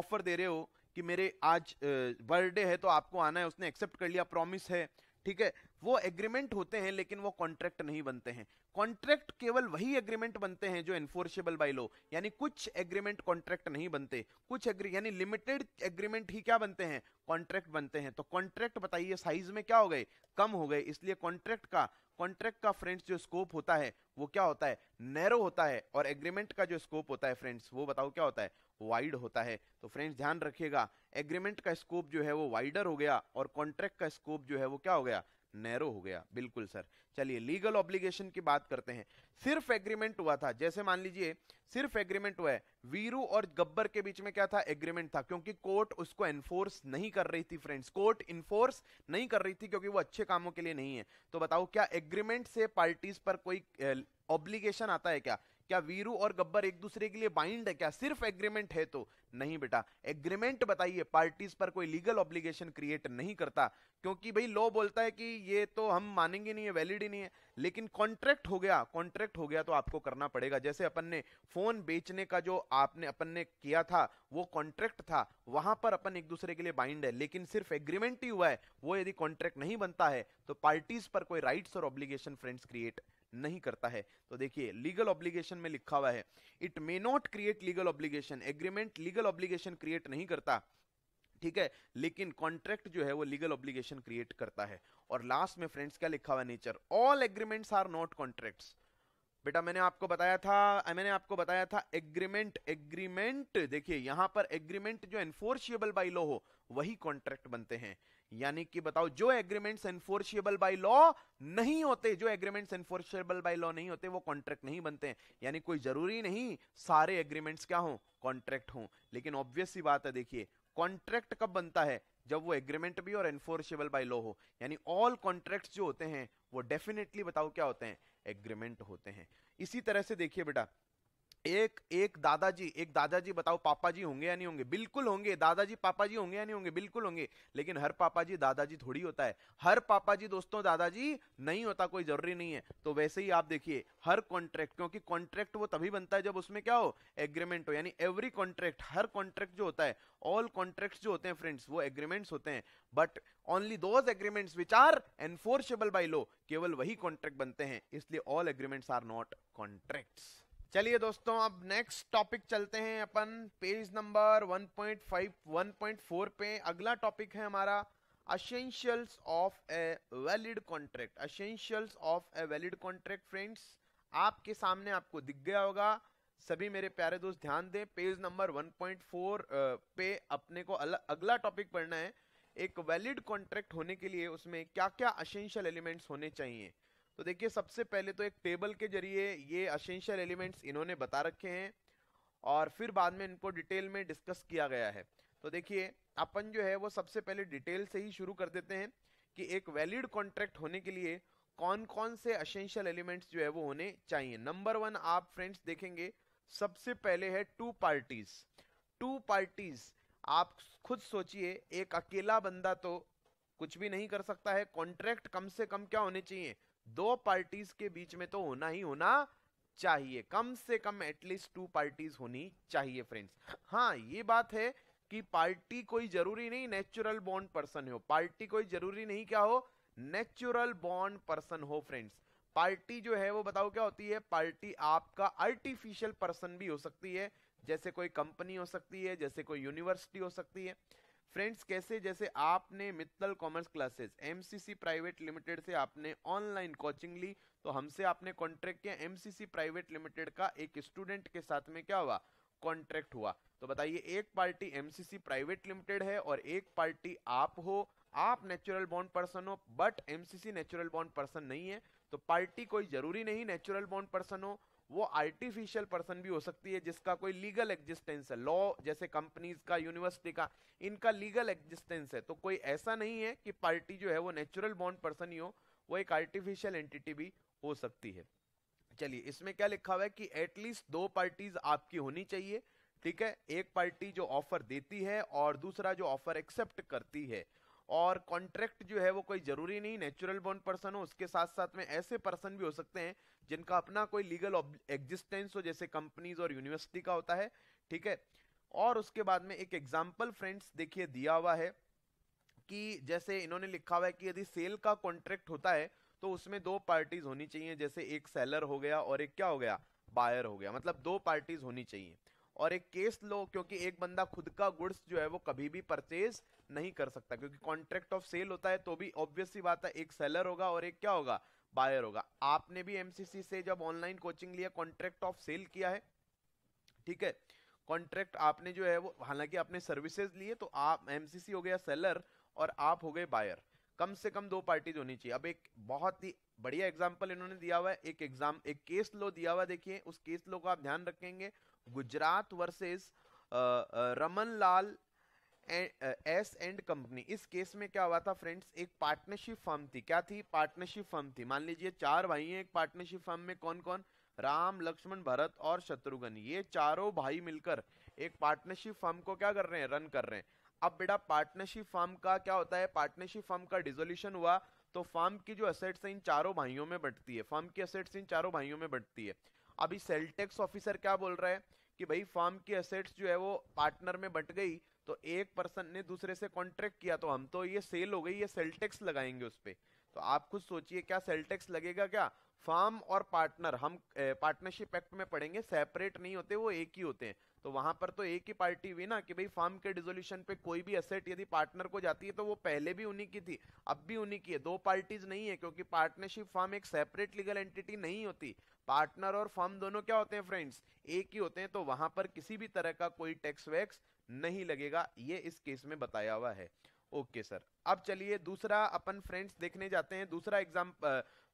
ऑफर दे रहे हो कि मेरे आज बर्थडे है तो आपको आना है उसने एक्सेप्ट कर लिया प्रॉमिस है ठीक है वो एग्रीमेंट होते हैं लेकिन वो कॉन्ट्रैक्ट नहीं बनते हैं कॉन्ट्रैक्ट केवल वही एग्रीमेंट बनते हैं जो एनफोर्सेबल बाय लो यानी कुछ एग्रीमेंट कॉन्ट्रैक्ट नहीं बनते कुछ एग्री यानी लिमिटेड एग्रीमेंट ही क्या बनते हैं कॉन्ट्रैक्ट बनते हैं तो कॉन्ट्रैक्ट बताइए साइज में क्या हो गए कम हो गए इसलिए कॉन्ट्रैक्ट का कॉन्ट्रैक्ट का फ्रेंड्स जो स्कोप होता है वो क्या होता है नैरो होता है और एग्रीमेंट का जो स्कोप होता है फ्रेंड्स वो बताओ क्या होता है वाइड होता है तो फ्रेंड्स ध्यान रखिएगा एग्रीमेंट का स्कोप जो है वो वाइडर हो गया और कॉन्ट्रैक्ट का स्कोप जो है वो क्या हो गया नैरो हो गया बिल्कुल सर चलिए लीगल ऑब्लिगेशन की बात करते हैं सिर्फ एग्रीमेंट हुआ था जैसे मान लीजिए सिर्फ एग्रीमेंट हुआ है वीरू और गब्बर के बीच में क्या था एग्रीमेंट था क्योंकि कोर्ट उसको एनफोर्स नहीं कर रही थी फ्रेंड्स कोर्ट इनफोर्स नहीं कर रही थी क्योंकि वो अच्छे कामों के लिए नहीं है तो बताओ क्या एग्रीमेंट से पार्टीज पर कोई ऑब्लिगेशन आता है क्या क्या वीरू और गब्बर एक दूसरे के लिए बाइंड है क्या सिर्फ एग्रीमेंट है तो नहीं बेटा एग्रीमेंट बताइए पार्टीज पर कोई लीगल ऑब्लिगेशन क्रिएट नहीं करता क्योंकि भाई लॉ बोलता है कि ये तो हम मानेंगे नहीं है वैलिड ही नहीं है लेकिन कॉन्ट्रैक्ट हो गया कॉन्ट्रैक्ट हो गया तो आपको करना पड़ेगा जैसे अपन ने फोन बेचने का जो आपने अपन ने किया था वो कॉन्ट्रैक्ट था वहां पर अपन एक दूसरे के लिए बाइंड है लेकिन सिर्फ एग्रीमेंट ही हुआ है वो यदि कॉन्ट्रैक्ट नहीं बनता है तो पार्टीज पर कोई राइट्स और ऑब्लिगेशन फ्रेंड्स क्रिएट नहीं करता है तो देखिए लीगल ऑब्लिगेशन में लिखा हुआ है it may not create legal obligation agreement legal obligation create नहीं करता ठीक है लेकिन कॉन्ट्रैक्ट जो है वो लीगल ऑब्लिगेशन क्रिएट करता है और लास्ट में फ्रेंड्स क्या लिखा हुआ nature all agreements are not contracts बेटा मैंने आपको बताया था मैंने आपको बताया था एग्रीमेंट एग्रीमेंट देखिए यहां पर एग्रीमेंट जो एनफोर्सिएबल बाई लॉ हो वही कॉन्ट्रैक्ट बनते हैं यानी कि बताओ जो एग्रीमेंट्स एनफोर्शियबल बाय लॉ नहीं होते जो एग्रीमेंट्स एनफोर्शियबल बाय लॉ नहीं होते वो कॉन्ट्रैक्ट नहीं बनते यानी कोई जरूरी नहीं सारे एग्रीमेंट्स क्या हो कॉन्ट्रैक्ट हो लेकिन ऑब्वियस सी बात है देखिए कॉन्ट्रैक्ट कब बनता है जब वो एग्रीमेंट भी और एनफोर्सेबल बाय लॉ हो यानी ऑल कॉन्ट्रैक्ट्स जो होते हैं वो डेफिनेटली बताओ क्या होते हैं एग्रीमेंट होते हैं इसी तरह से देखिए बेटा एक एक दादाजी एक दादाजी बताओ पापा जी होंगे या नहीं होंगे बिल्कुल होंगे दादाजी पापा जी होंगे या नहीं होंगे बिल्कुल होंगे लेकिन हर पापा जी दादाजी थोड़ी होता है हर पापा जी दोस्तों दादाजी नहीं होता कोई जरूरी नहीं है तो वैसे ही आप देखिए हर कॉन्ट्रैक्ट क्योंकि कॉन्ट्रैक्ट वो तभी बनता है जब उसमें क्या हो एग्रीमेंट हो यानी एवरी कॉन्ट्रैक्ट हर कॉन्ट्रैक्ट जो होता है ऑल कॉन्ट्रैक्ट जो होते हैं फ्रेंड्स वो एग्रीमेंट्स होते हैं but only those agreements which are enforceable by law केवल वही कॉन्ट्रैक्ट बनते हैं इसलिए all agreements are not contracts चलिए दोस्तों अब नेक्स्ट टॉपिक चलते हैं अपन पेज नंबर 1.5 1.4 पे अगला टॉपिक है हमारा essentials of a valid contract essentials of a valid contract friends आपके सामने आपको दिख गया होगा सभी मेरे प्यारे दोस्त ध्यान दें पेज नंबर 1.4 पे अपने को अगला टॉपिक पढ़ना है एक वैलिड कॉन्ट्रैक्ट होने के लिए उसमें क्या क्या असेंशियल एलिमेंट्स होने चाहिए तो देखिए सबसे पहले तो एक टेबल के जरिए ये असेंशियल एलिमेंट्स इन्होंने बता रखे हैं और फिर बाद में इनको डिटेल में डिस्कस किया गया है तो देखिए अपन जो है वो सबसे पहले डिटेल से ही शुरू कर देते हैं कि एक वैलिड कॉन्ट्रैक्ट होने के लिए कौन कौन से असेंशियल एलिमेंट्स जो है वो होने चाहिए नंबर वन आप फ्रेंड्स देखेंगे सबसे पहले है टू पार्टीज टू पार्टीज आप खुद सोचिए एक अकेला बंदा तो कुछ भी नहीं कर सकता है कॉन्ट्रैक्ट कम से कम क्या होने चाहिए दो पार्टीज के बीच में तो होना ही होना चाहिए कम से कम एटलीस्ट टू पार्टीज होनी चाहिए फ्रेंड्स हाँ ये बात है कि पार्टी कोई जरूरी नहीं नेचुरल बॉन्ड पर्सन हो पार्टी कोई जरूरी नहीं क्या हो नेचुरल बॉन्ड पर्सन हो फ्रेंड्स पार्टी जो है वो बताओ क्या होती है पार्टी आपका आर्टिफिशियल पर्सन भी हो सकती है जैसे कोई कंपनी हो सकती है जैसे कोई यूनिवर्सिटी हो सकती है फ्रेंड्स कैसे जैसे आपने Mittal commerce classes MCC private limited से आपने ऑनलाइन कोचिंग ली तो हमसे आपने कॉन्ट्रैक्ट किया एमसीसी प्राइवेट लिमिटेड का एक स्टूडेंट के साथ में क्या हुआ कॉन्ट्रैक्ट हुआ तो बताइए एक पार्टी एमसीसी प्राइवेट लिमिटेड है और एक पार्टी आप हो आप नेचुरल बॉन्ड पर्सन हो but MCC natural bond person नहीं है तो पार्टी कोई जरूरी नहीं नेचुरल बॉन्ड पर्सन हो वो आर्टिफिशियल पर्सन भी हो सकती है जिसका कोई लीगल एग्जिस्टेंस है लॉ जैसे कंपनीज का यूनिवर्सिटी का इनका लीगल एग्जिस्टेंस है तो कोई ऐसा नहीं है कि पार्टी जो है वो नेचुरल बॉन्ड पर्सन ही हो वो एक आर्टिफिशियल एंटिटी भी हो सकती है चलिए इसमें क्या लिखा हुआ है कि एटलीस्ट दो पार्टीज आपकी होनी चाहिए ठीक है एक पार्टी जो ऑफर देती है और दूसरा जो ऑफर एक्सेप्ट करती है और कॉन्ट्रैक्ट जो है वो कोई जरूरी नहीं नेचुरल बॉन्ड पर्सन हो उसके साथ साथ में ऐसे पर्सन भी हो सकते हैं जिनका अपना कोई लीगल एग्जिस्टेंस हो जैसे कंपनीज और यूनिवर्सिटी का होता है ठीक है और उसके बाद में एक एग्जाम्पल फ्रेंड्स देखिए दिया हुआ है कि जैसे इन्होंने लिखा हुआ है कि यदि सेल का कॉन्ट्रैक्ट होता है तो उसमें दो पार्टीज होनी चाहिए जैसे एक सेलर हो गया और एक क्या हो गया बायर हो गया मतलब दो पार्टीज होनी चाहिए और एक केस लो क्योंकि एक बंदा खुद का गुड्स जो है वो कभी भी परचेज नहीं कर सकता क्योंकि कॉन्ट्रैक्ट ऑफ सेल होता है तो भी ऑब्वियसली बात है एक सेलर होगा और एक क्या होगा बायर होगा आपने भी एमसीसी से जब ऑनलाइन कोचिंग लिया कॉन्ट्रैक्ट ऑफ सेल किया है ठीक है कॉन्ट्रैक्ट आपने जो है वो हालांकि आपने सर्विसेज लिए तो आप एमसीसी हो गया सेलर और आप हो गए बायर कम से कम दो पार्टीज होनी चाहिए अब एक बहुत ही बढ़िया एग्जाम्पल इन्होंने दिया हुआ है एक एग्जाम एक केस लो दिया हुआ देखिए उस केस लो का आप ध्यान रखेंगे Gujarat versus Raman Lal S and company इस केस में क्या हुआ था फ्रेंड्स एक पार्टनरशिप फर्म थी क्या थी पार्टनरशिप फर्म थी मान लीजिए चार भाई हैं एक पार्टनरशिप फर्म में कौन कौन राम लक्ष्मण भरत और शत्रुघ्न ये चारों भाई मिलकर एक पार्टनरशिप फर्म को क्या कर रहे हैं रन कर रहे हैं अब बेटा पार्टनरशिप फर्म का क्या होता है पार्टनरशिप फर्म का डिजोल्यूशन हुआ तो फर्म की जो असेट्स है इन चारों भाइयों में बढ़ती है फर्म की असेट्स इन चारों भाइयों में बढ़ती है अभी सेल ऑफिसर क्या बोल रहा है कि भाई फर्म की असेट्स जो है वो पार्टनर में बट गई तो एक पर्सन ने दूसरे से कॉन्ट्रैक्ट किया तो हम तो ये सेल हो गई ये सेल लगाएंगे उस पर तो आप खुद सोचिए क्या सेल लगेगा क्या फार्म और पार्टनर हम पार्टनरशिप एक्ट में पढ़ेंगे सेपरेट नहीं होते वो एक ही होते हैं तो वहां पर तो एक ही पार्टी हुई ना कि भाई फार्म के डिजोल्यूशन पे कोई भी असेट यदि पार्टनर को जाती है तो वो पहले भी उन्हीं की थी अब भी उन्हीं की है दो पार्टीज नहीं है क्योंकि पार्टनरशिप फार्म एक सेपरेट लीगल एंटिटी नहीं होती पार्टनर और फार्म दोनों क्या होते हैं फ्रेंड्स एक ही होते हैं तो वहां पर किसी भी तरह का कोई टैक्स वैक्स नहीं लगेगा ये इस केस में बताया हुआ है ओके सर अब चलिए दूसरा अपन फ्रेंड्स देखने जाते हैं दूसरा एग्जाम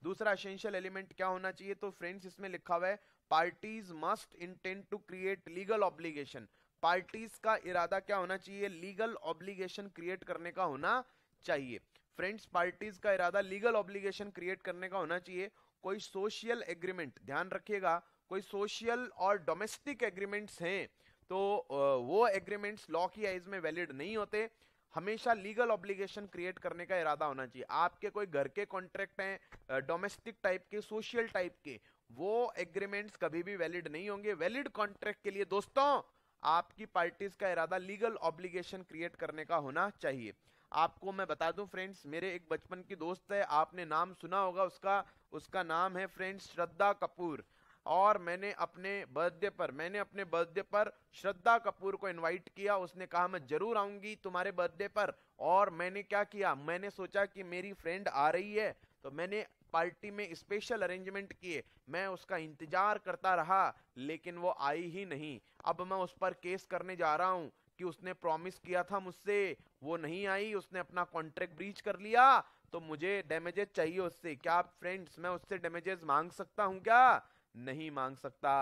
दूसरा असेंशियल एलिमेंट क्या होना चाहिए तो फ्रेंड्स इसमें लिखा हुआ है parties must intend to create legal obligation parties का इरादा क्या होना चाहिए लीगल ऑब्लिगेशन क्रिएट करने का होना चाहिए फ्रेंड्स पार्टीज का इरादा लीगल ऑब्लिगेशन क्रिएट करने का होना चाहिए कोई सोशियल एग्रीमेंट ध्यान रखिएगा कोई सोशियल और डोमेस्टिक एग्रीमेंट्स हैं तो वो एग्रीमेंट्स लॉ की आइज में वैलिड नहीं होते हमेशा लीगल ऑब्लिगेशन क्रिएट करने का इरादा होना चाहिए आपके कोई घर के कॉन्ट्रैक्ट हैं डोमेस्टिक टाइप के सोशल टाइप के वो एग्रीमेंट्स कभी भी वैलिड नहीं होंगे वैलिड कॉन्ट्रैक्ट के लिए दोस्तों आपकी पार्टीज का इरादा लीगल ऑब्लिगेशन क्रिएट करने का होना चाहिए आपको मैं बता दूं फ्रेंड्स मेरे एक बचपन की दोस्त है आपने नाम सुना होगा उसका उसका नाम है फ्रेंड्स श्रद्धा कपूर और मैंने अपने बर्थडे पर मैंने अपने बर्थडे पर श्रद्धा कपूर को इनवाइट किया उसने कहा मैं जरूर आऊंगी तुम्हारे बर्थडे पर और मैंने क्या किया मैंने सोचा कि मेरी फ्रेंड आ रही है तो मैंने पार्टी में स्पेशल अरेंजमेंट किए मैं उसका इंतजार करता रहा लेकिन वो आई ही नहीं अब मैं उस पर केस करने जा रहा हूँ कि उसने प्रॉमिस किया था मुझसे वो नहीं आई उसने अपना कॉन्ट्रैक्ट ब्रीच कर लिया तो मुझे डैमेजेस चाहिए उससे क्या फ्रेंड्स मैं उससे डैमेजेस मांग सकता हूँ क्या नहीं मांग सकता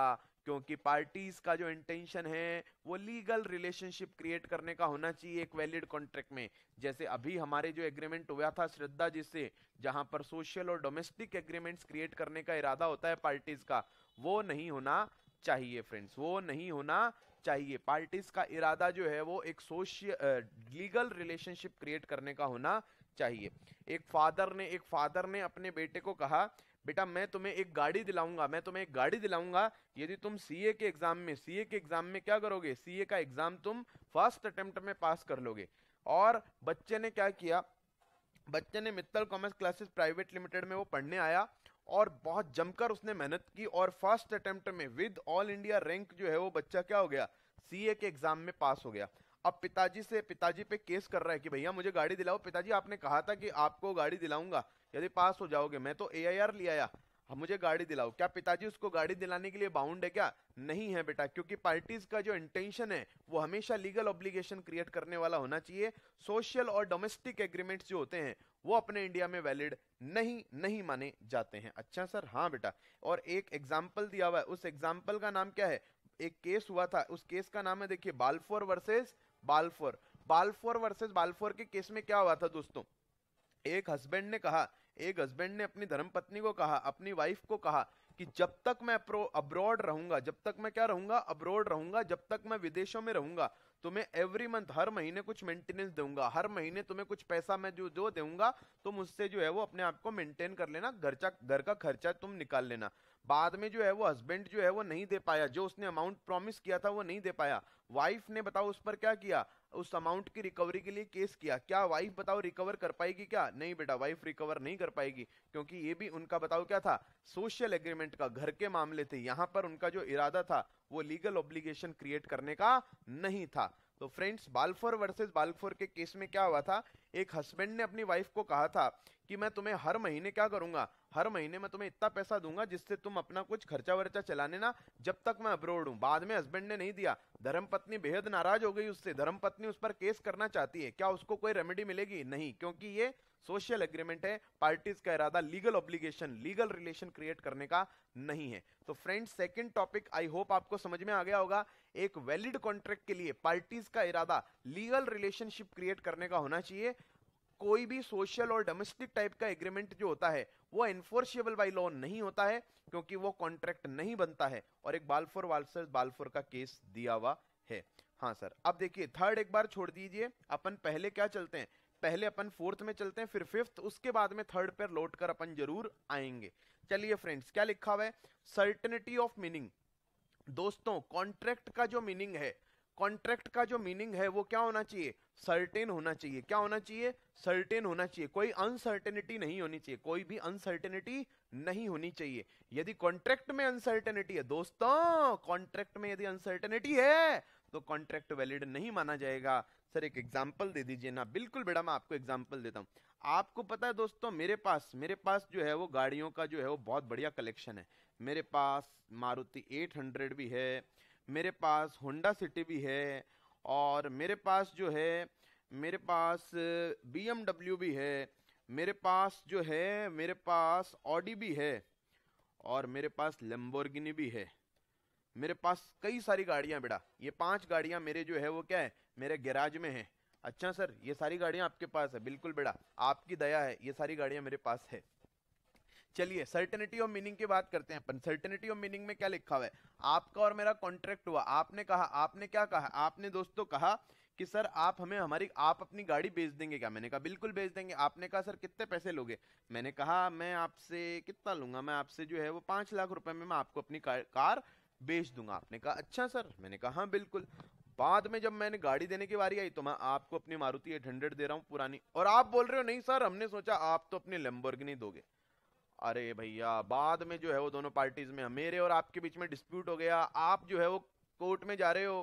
क्योंकि पार्टीज का जो इंटेंशन है वो लीगल रिलेशनशिप क्रिएट करने का होना चाहिए एक वैलिड कॉन्ट्रैक्ट में जैसे अभी हमारे जो एग्रीमेंट हुआ था श्रद्धा जी से जहां पर सोशल और डोमेस्टिक एग्रीमेंट्स क्रिएट करने का इरादा होता है पार्टीज का वो नहीं होना चाहिए फ्रेंड्स वो नहीं होना चाहिए पार्टीज का इरादा जो है वो एक सोशल लीगल रिलेशनशिप क्रिएट करने का होना चाहिए एक फादर ने एक फादर ने अपने बेटे को कहा बेटा मैं तुम्हें एक गाड़ी दिलाऊंगा मैं तुम्हें एक गाड़ी दिलाऊंगा यदि तुम सीए के एग्जाम में सीए के एग्जाम में क्या करोगे सीए का एग्जाम तुम फर्स्ट अटेम्प्ट में पास कर लोगे और बच्चे ने क्या किया बच्चे ने Mittal commerce classes private limited में वो पढ़ने आया और बहुत जमकर उसने मेहनत की और फर्स्ट अटेम्प्ट में विद ऑल इंडिया रैंक जो है वो बच्चा क्या हो गया सीए के एग्जाम में पास हो गया अब पिताजी से पिताजी पे केस कर रहा है कि भैया मुझे गाड़ी दिलाओ पिताजी आपने कहा था कि आपको गाड़ी दिलाऊंगा यदि पास हो जाओगे मैं तो ए ले आया अब मुझे गाड़ी दिलाओ क्या पिताजी उसको गाड़ी दिलाने के लिए बाउंड है क्या नहीं है बेटा क्योंकि पार्टीज का जो इंटेंशन है वो हमेशा लीगल ऑब्लिगेशन क्रिएट करने वाला होना चाहिए सोशल और डोमेस्टिक एग्रीमेंट्स जो होते हैं वो अपने इंडिया में वैलिड नहीं नहीं माने जाते हैं अच्छा सर हाँ बेटा और एक एग्जाम्पल दिया हुआ है उस एग्जाम्पल का नाम क्या है एक केस हुआ था उस केस का नाम है देखिए बालफोर वर्सेज बालफोर बालफोर वर्सेज बालफोर के केस में क्या हुआ था दोस्तों एक हस्बैंड ने कहा एक हस्बैंड ने अपनी धर्म पत्नी को कहा अपनी वाइफ को कहा कि जब तक मैं अब्रॉड रहूंगा जब तक मैं क्या रहूंगा अब्रॉड रहूंगा जब तक मैं विदेशों में रहूंगा तो मैं एवरी मंथ हर महीने कुछ मेंटेनेंस दूंगा हर महीने तुम्हें कुछ पैसा मैं जो जो दूंगा तो मुझसे जो है वो अपने आप को मेंटेन कर लेना घर घर का खर्चा तुम निकाल लेना बाद में जो है वो हस्बैंड जो है वो नहीं दे पाया जो उसने अमाउंट प्रॉमिस किया था वो नहीं दे पाया वाइफ ने बताओ उस पर क्या किया उस अमाउंट की रिकवरी के लिए केस किया क्या वाइफ बताओ रिकवर कर पाएगी क्या नहीं बेटा वाइफ रिकवर नहीं कर पाएगी क्योंकि ये भी उनका बताओ क्या था सोशल एग्रीमेंट का घर के मामले थे यहां पर उनका जो इरादा था वो लीगल ऑब्लिगेशन क्रिएट करने का नहीं था तो फ्रेंड्स बालफोर वर्सेस बालफोर के केस में क्या हुआ था एक हस्बैंड ने अपनी वाइफ को कहा था कि मैं तुम्हें हर महीने क्या करूंगा हर महीने मैं तुम्हें इतना पैसा दूंगा जिससे तुम अपना कुछ खर्चा वर्चा चलाने ना जब तक मैं अब्रोड हूँ बाद में हस्बैंड ने नहीं दिया धर्मपत्नी बेहद नाराज हो गई उससे धर्मपत्नी उस पर केस करना चाहती है क्या उसको कोई रेमेडी मिलेगी नहीं क्योंकि ये सोशल एग्रीमेंट है पार्टीज का इरादा legal obligation legal relation create करने का नहीं है तो friend second topic I hope आपको समझ में आ गया होगा एक वैलिड कॉन्ट्रैक्ट के लिए पार्टीज का इरादा लीगल रिलेशनशिप क्रिएट करने का होना चाहिए कोई भी सोशल और डोमेस्टिक टाइप का एग्रीमेंट जो होता है वो एनफोर्शियबल बाई लॉ नहीं होता है क्योंकि वो कॉन्ट्रैक्ट नहीं बनता है और एक बालफोर वालसर बालफोर का केस दिया हुआ है हाँ सर अब देखिए थर्ड एक बार छोड़ दीजिए अपन पहले क्या चलते हैं पहले अपन फोर्थ में चलते हैं फिर फिफ्थ उसके बाद में थर्ड पर लौट कर अपन जरूर आएंगे चलिए फ्रेंड्स क्या लिखा हुआ है सर्टनिटी ऑफ मीनिंग दोस्तों कॉन्ट्रैक्ट का जो मीनिंग है कॉन्ट्रैक्ट का जो मीनिंग है वो क्या होना चाहिए सर्टेन होना चाहिए क्या होना चाहिए सर्टेन होना चाहिए कोई अनसर्टेनिटी नहीं होनी चाहिए कोई भी अनसर्टेनिटी नहीं होनी चाहिए यदि कॉन्ट्रैक्ट में अनसर्टेनिटी है दोस्तों कॉन्ट्रैक्ट में यदि अनसर्टेनिटी है तो कॉन्ट्रैक्ट वैलिड नहीं माना जाएगा सर एक एग्जाम्पल दे दीजिए ना बिल्कुल बेटा मैं आपको एग्जाम्पल देता हूँ आपको पता है दोस्तों मेरे पास मेरे पास जो है वो गाड़ियों का जो है वो बहुत बढ़िया कलेक्शन है मेरे पास मारुति 800 भी है मेरे पास होंडा सिटी भी है और मेरे पास जो है मेरे पास बी भी है मेरे पास जो है मेरे पास ऑडी भी है और मेरे पास लम्बोर्गिनी भी है मेरे पास कई सारी गाड़ियां बेटा ये पांच गाड़ियां मेरे जो है वो क्या है मेरे गैराज में है अच्छा सर ये सारी गाड़ियां आपके पास है बिल्कुल बेटा आपकी दया है ये सारी गाड़ियां मेरे पास है चलिए सर्टेनिटी ऑफ मीनिंग की बात करते हैं अपन सर्टेनिटी ऑफ मीनिंग में क्या लिखा हुआ है आपका और मेरा कॉन्ट्रैक्ट हुआ आपने कहा आपने क्या कहा आपने दोस्तों कहा कि सर आप हमें हमारी आप अपनी गाड़ी बेच देंगे क्या मैंने कहा बिल्कुल बेच देंगे आपने कहा सर कितने पैसे लोगे मैंने कहा मैं आपसे कितना लूंगा मैं आपसे जो है वो पांच लाख रुपए में मैं आपको अपनी कार बेच दूंगा आपने कहा अच्छा सर मैंने कहा हाँ बिल्कुल बाद में जब मैंने गाड़ी देने की बारी आई तो मैं आपको अपनी मारुति एट हंड्रेड दे रहा हूँ पुरानी और आप बोल रहे हो नहीं सर हमने सोचा आप तो अपने नहीं दोगे अरे भैया बाद में जो है वो दोनों पार्टीज में मेरे और आपके बीच में डिस्प्यूट हो गया आप जो है वो कोर्ट में जा रहे हो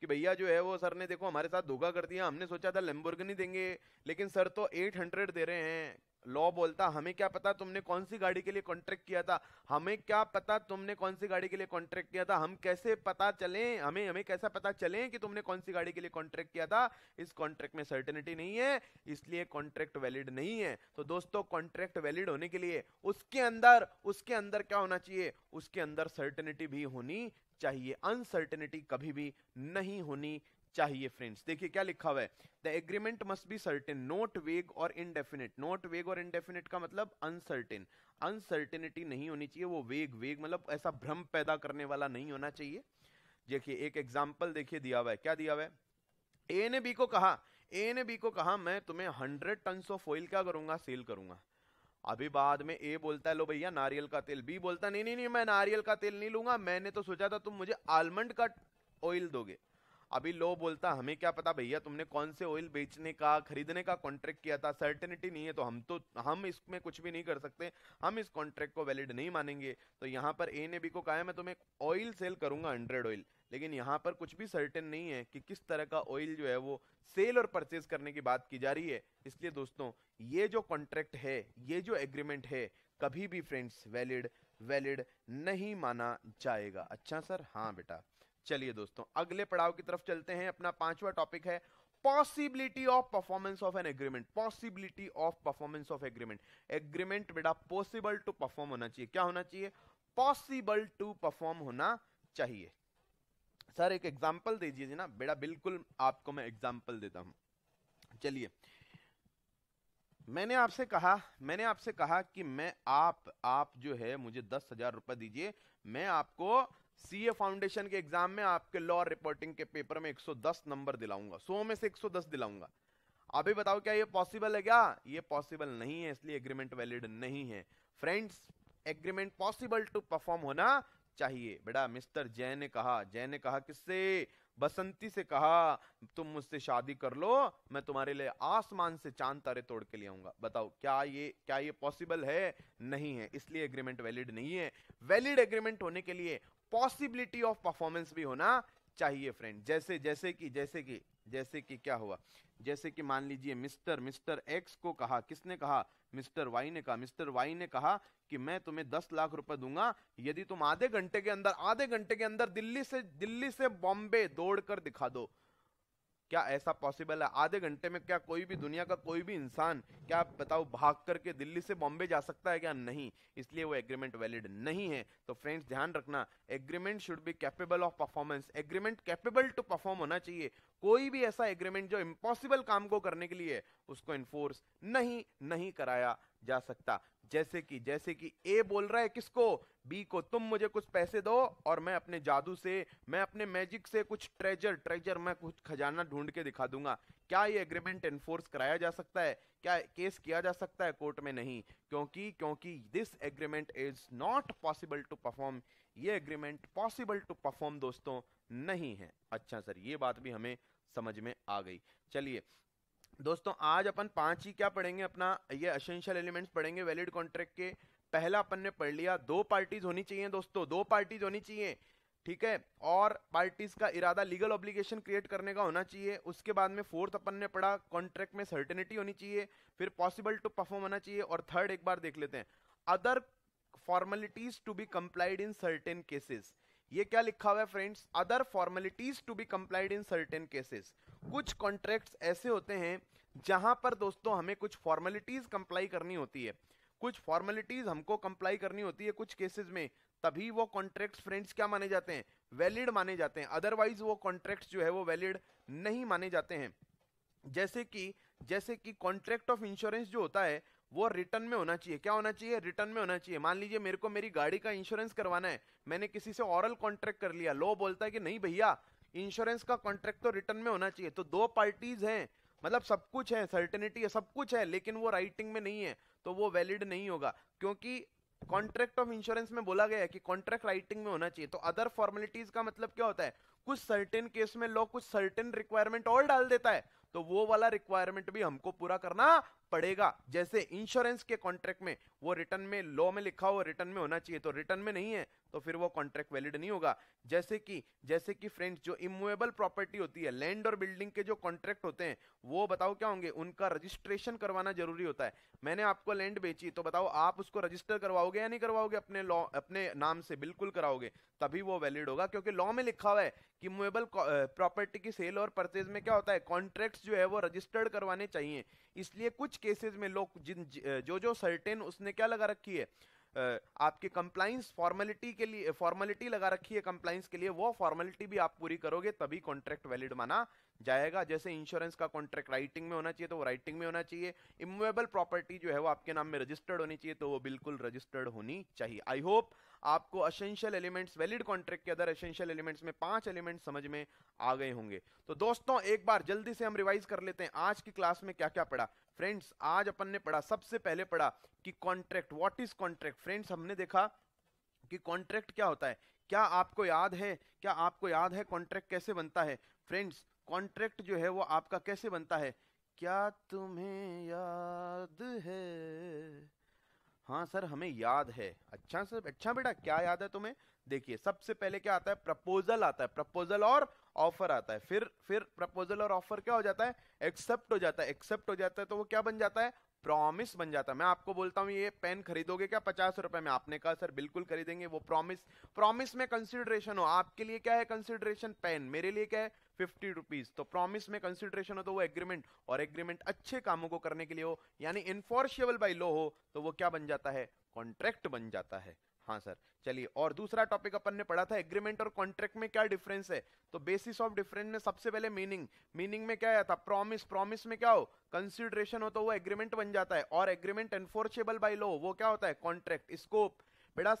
कि भैया जो है वो सर ने देखो हमारे साथ धोखा कर दिया हमने सोचा था नहीं देंगे लेकिन सर तो एट हंड्रेड दे रहे हैं लॉ बोलता हमें क्या पता तुमने कौन सी गाड़ी के लिए कॉन्ट्रैक्ट किया था हमें क्या पता तुमने कौन सी गाड़ी के लिए कॉन्ट्रैक्ट किया था हम कैसे पता चले हमें हमें कैसा पता चले कि तुमने कौन सी गाड़ी के लिए कॉन्ट्रैक्ट किया था इस कॉन्ट्रैक्ट में सर्टेनिटी नहीं है इसलिए कॉन्ट्रैक्ट वैलिड नहीं है तो दोस्तों कॉन्ट्रैक्ट वैलिड होने के लिए उसके अंदर उसके अंदर क्या होना चाहिए उसके अंदर सर्टेनिटी भी होनी चाहिए अनसर्टेनिटी कभी भी नहीं होनी चाहिए फ्रेंड्स देखिए क्या लिखा हुआ है the agreement must be certain not vague और इनडेफिनेट नोट वेग और इनडेफिनेट का मतलब अनसर्टेन अनसर्टेनिटी नहीं होनी चाहिए वो वेग वेग मतलब ऐसा भ्रम पैदा करने वाला नहीं होना चाहिए देखिए एक एग्जाम्पल देखिए दिया हुआ है क्या दिया हुआ है ए ने बी को कहा ए ने बी को कहा मैं तुम्हें हंड्रेड टन ऑफ ऑयल क्या करूंगा सेल करूंगा अभी बाद में ए बोलता है लो भैया नारियल का तेल बी बोलता नहीं नहीं नहीं मैं नारियल का तेल नहीं लूंगा मैंने तो सोचा था तुम मुझे आलमंड का ऑयल दोगे अभी लो बोलता हमें क्या पता भैया तुमने कौन से ऑयल बेचने का खरीदने का कॉन्ट्रैक्ट किया था सर्टेनिटी नहीं है तो हम तो हम इसमें कुछ भी नहीं कर सकते हम इस कॉन्ट्रैक्ट को वैलिड नहीं मानेंगे तो यहाँ पर ए ने बी को कहा है मैं तुम्हें ऑयल सेल करूंगा हंड्रेड ऑयल लेकिन यहाँ पर कुछ भी सर्टेन नहीं है कि किस तरह का ऑयल जो है वो सेल और परचेज करने की बात की जा रही है इसलिए दोस्तों ये जो कॉन्ट्रैक्ट है ये जो एग्रीमेंट है कभी भी फ्रेंड्स वैलिड वैलिड नहीं माना जाएगा अच्छा सर हाँ बेटा चलिए दोस्तों अगले पड़ाव की तरफ चलते हैं अपना पांचवा टॉपिक है possibility of performance of an agreement possibility of performance of agreement agreement बेटा पॉसिबल टू परफॉर्म होना चाहिए क्या होना चाहिए पॉसिबल टू परफॉर्म होना चाहिए सर एक एग्जाम्पल दे दीजिए ना बेटा बिल्कुल आपको मैं एग्जाम्पल देता हूं चलिए मैंने आपसे कहा मैंने आपसे कहा कि मैं आप आप जो है मुझे दस हजार रुपए दीजिए मैं आपको सीए फाउंडेशन के एग्जाम में आपके लॉ रिपोर्टिंग के पेपर में 110 नंबर दिलाऊंगा 100 में से 110 दिलाऊंगा अभी बताओ क्या ये पॉसिबल है क्या ये पॉसिबल नहीं है इसलिए एग्रीमेंट वैलिड नहीं है friends agreement possible to perform होना चाहिए बेटा मिस्टर जय ने कहा जय ने कहा किससे बसंती से कहा तुम मुझसे शादी कर लो मैं तुम्हारे लिए आसमान से चांद तारे तोड़ के ले आऊंगा बताओ क्या ये क्या ये पॉसिबल है नहीं है इसलिए एग्रीमेंट वैलिड नहीं है वैलिड एग्रीमेंट होने के लिए पॉसिबिलिटी ऑफ परफॉर्मेंस भी होना चाहिए फ्रेंड जैसे जैसे कि जैसे कि जैसे कि क्या हुआ जैसे कि मान लीजिए मिस्टर मिस्टर एक्स को कहा किसने कहा मिस्टर वाई ने कहा मिस्टर वाई ने कहा कि मैं तुम्हें दस लाख रुपए दूंगा यदि तुम आधे घंटे के अंदर आधे घंटे के अंदर दिल्ली से दिल्ली से बॉम्बे दौड़ कर दिखा दो क्या ऐसा पॉसिबल है आधे घंटे में क्या कोई भी दुनिया का कोई भी इंसान क्या आप बताओ भाग करके दिल्ली से बॉम्बे जा सकता है क्या नहीं इसलिए वो एग्रीमेंट वैलिड नहीं है तो फ्रेंड्स ध्यान रखना agreement should be capable of performance agreement capable to perform होना चाहिए कोई भी ऐसा एग्रीमेंट जो इम्पॉसिबल काम को करने के लिए उसको इन्फोर्स नहीं नहीं कराया जा सकता जैसे कि जैसे कि ए बोल रहा है किसको बी को तुम मुझे कुछ पैसे दो और मैं अपने जादू से मैं अपने मैजिक से कुछ ट्रेजर ट्रेजर मैं कुछ खजाना ढूंढ के दिखा दूंगा क्या ये एग्रीमेंट एनफोर्स कराया जा सकता है क्या केस किया जा सकता है कोर्ट में नहीं क्योंकि क्योंकि this agreement is not possible to perform ये एग्रीमेंट पॉसिबल टू परफॉर्म दोस्तों नहीं है अच्छा सर ये बात भी हमें समझ में आ गई चलिए दोस्तों आज अपन पांच ही क्या पढ़ेंगे अपना ये असेंशियल एलिमेंट्स पढ़ेंगे वैलिड कॉन्ट्रैक्ट के पहला अपन ने पढ़ लिया दो पार्टीज होनी चाहिए दोस्तों दो पार्टीज होनी चाहिए ठीक है और पार्टीज का इरादा लीगल ऑब्लिगेशन क्रिएट करने का होना चाहिए उसके बाद में फोर्थ अपन ने पढ़ा कॉन्ट्रैक्ट में सर्टेनिटी होनी चाहिए फिर पॉसिबल टू परफॉर्म होना चाहिए और थर्ड एक बार देख लेते हैं other formalities to be complied in certain cases ये क्या लिखा हुआ है friends other formalities to be complied in certain cases कुछ कॉन्ट्रैक्ट्स ऐसे होते हैं जहां पर दोस्तों हमें कुछ फॉर्मेलिटीज कंप्लाई करनी होती है कुछ फॉर्मेलिटीज हमको कंप्लाई करनी होती है कुछ केसेस में तभी वो कॉन्ट्रैक्ट्स फ्रेंड्स क्या माने जाते हैं वैलिड माने जाते हैं अदरवाइज वो कॉन्ट्रैक्ट जो है वो वैलिड नहीं माने जाते हैं जैसे कि जैसे कि कॉन्ट्रैक्ट ऑफ इंश्योरेंस जो होता है वो रिटर्न में होना चाहिए क्या होना चाहिए रिटर्न में होना चाहिए मान लीजिए मेरे को मेरी गाड़ी का इंश्योरेंस करवाना है मैंने किसी से ऑरल कॉन्ट्रैक्ट कर लिया लो बोलता है कि नहीं भैया इंश्योरेंस का कॉन्ट्रैक्ट तो रिटर्न में होना चाहिए तो दो पार्टीज हैं मतलब सब कुछ है सर्टेनिटी है सब कुछ है लेकिन वो राइटिंग में नहीं है तो वो वैलिड नहीं होगा क्योंकि कॉन्ट्रैक्ट ऑफ इंश्योरेंस में बोला गया है कि कॉन्ट्रैक्ट राइटिंग में होना चाहिए तो अदर फॉर्मेलिटीज का मतलब क्या होता है कुछ सर्टेन केस में लॉ कुछ सर्टेन रिक्वायरमेंट और डाल देता है तो वो वाला रिक्वायरमेंट भी हमको पूरा करना पड़ेगा जैसे इंश्योरेंस के कॉन्ट्रैक्ट में वो रिटर्न में लॉ में लिखा हो रिटर्न में होना चाहिए तो रिटर्न में नहीं है तो फिर वो कॉन्ट्रैक्ट वैलिड नहीं होगा जैसे कि जैसे कि फ्रेंड्स जो इमूवेबल प्रॉपर्टी होती है लैंड और बिल्डिंग के जो कॉन्ट्रैक्ट होते हैं वो बताओ क्या होंगे उनका रजिस्ट्रेशन करवाना जरूरी होता है मैंने आपको लैंड बेची तो बताओ आप उसको रजिस्टर करवाओगे या नहीं करवाओगे अपने लॉ अपने नाम से बिल्कुल कराओगे तभी वो वैलिड होगा क्योंकि लॉ में लिखा हुआ है कि मूवेबल प्रॉपर्टी की सेल और परचेज में क्या होता है कॉन्ट्रैक्ट्स जो है वो रजिस्टर्ड करवाने चाहिए इसलिए कुछ केसेस में लोग जिन जो जो सर्टेन उसने क्या लगा रखी है आपकी कंप्लाइंस फॉर्मेलिटी के लिए फॉर्मेलिटी लगा रखी है कंप्लाइंस के लिए वो फॉर्मेलिटी भी आप पूरी करोगे तभी कॉन्ट्रैक्ट वैलिड माना जाएगा जैसे इंश्योरेंस का कॉन्ट्रैक्ट राइटिंग में होना चाहिए तो वो राइटिंग में होना चाहिए इमोवेबल प्रॉपर्टी जो है वो आपके नाम में रजिस्टर्ड होनी चाहिए तो वो बिल्कुल रजिस्टर्ड होनी चाहिए आई होप आपको असेंशियल एलिमेंट्स वैलिड कॉन्ट्रैक्ट के अदर असेंशियल एलिमेंट्स में पांच एलिमेंट समझ में आ गए होंगे तो दोस्तों एक बार जल्दी से हम रिवाइज कर लेते हैं आज की क्लास में क्या क्या पढ़ा फ्रेंड्स आज अपन ने पढ़ा सबसे पहले पढ़ा कि contract what is contract friends हमने देखा कि कॉन्ट्रैक्ट क्या होता है क्या आपको याद है क्या आपको याद है कॉन्ट्रैक्ट कैसे बनता है फ्रेंड्स कॉन्ट्रैक्ट जो है वो आपका कैसे बनता है क्या तुम्हें याद है हाँ सर हमें याद है अच्छा सर अच्छा बेटा क्या याद है तुम्हें देखिए सबसे पहले क्या आता है प्रपोजल आता है प्रपोजल और ऑफर आता है फिर फिर प्रपोजल और ऑफर क्या हो जाता है एक्सेप्ट हो जाता है एक्सेप्ट हो जाता है तो वो क्या बन जाता है प्रॉमिस बन जाता है मैं आपको बोलता हूँ ये पेन खरीदोगे क्या पचास रुपए में आपने कहा सर बिल्कुल खरीदेंगे वो प्रॉमिस प्रॉमिस में कंसिडरेशन हो आपके लिए क्या है कंसिडरेशन पेन मेरे लिए क्या है फिफ्टी रुपीज तो प्रॉमिस में कंसिडरेशन हो तो वो एग्रीमेंट और एग्रीमेंट अच्छे कामों को करने के लिए हो यानी इन्फोर्शियबल बाई लो हो तो वो क्या बन जाता है कॉन्ट्रैक्ट बन जाता है हाँ सर चलिए और दूसरा टॉपिक अपन ने पढ़ा था एग्रीमेंट और कॉन्ट्रैक्ट में क्या डिफरेंस है तो बेसिस ऑफ डिफरेंस में सबसे पहले मीनिंग मीनिंग में क्या आया था प्रॉमिस प्रॉमिस में क्या हो कंसिडरेशन हो तो वो एग्रीमेंट बन जाता है और एग्रीमेंट एनफोर्सेबल बाई लो वो क्या होता है कॉन्ट्रैक्ट स्कोप बेटा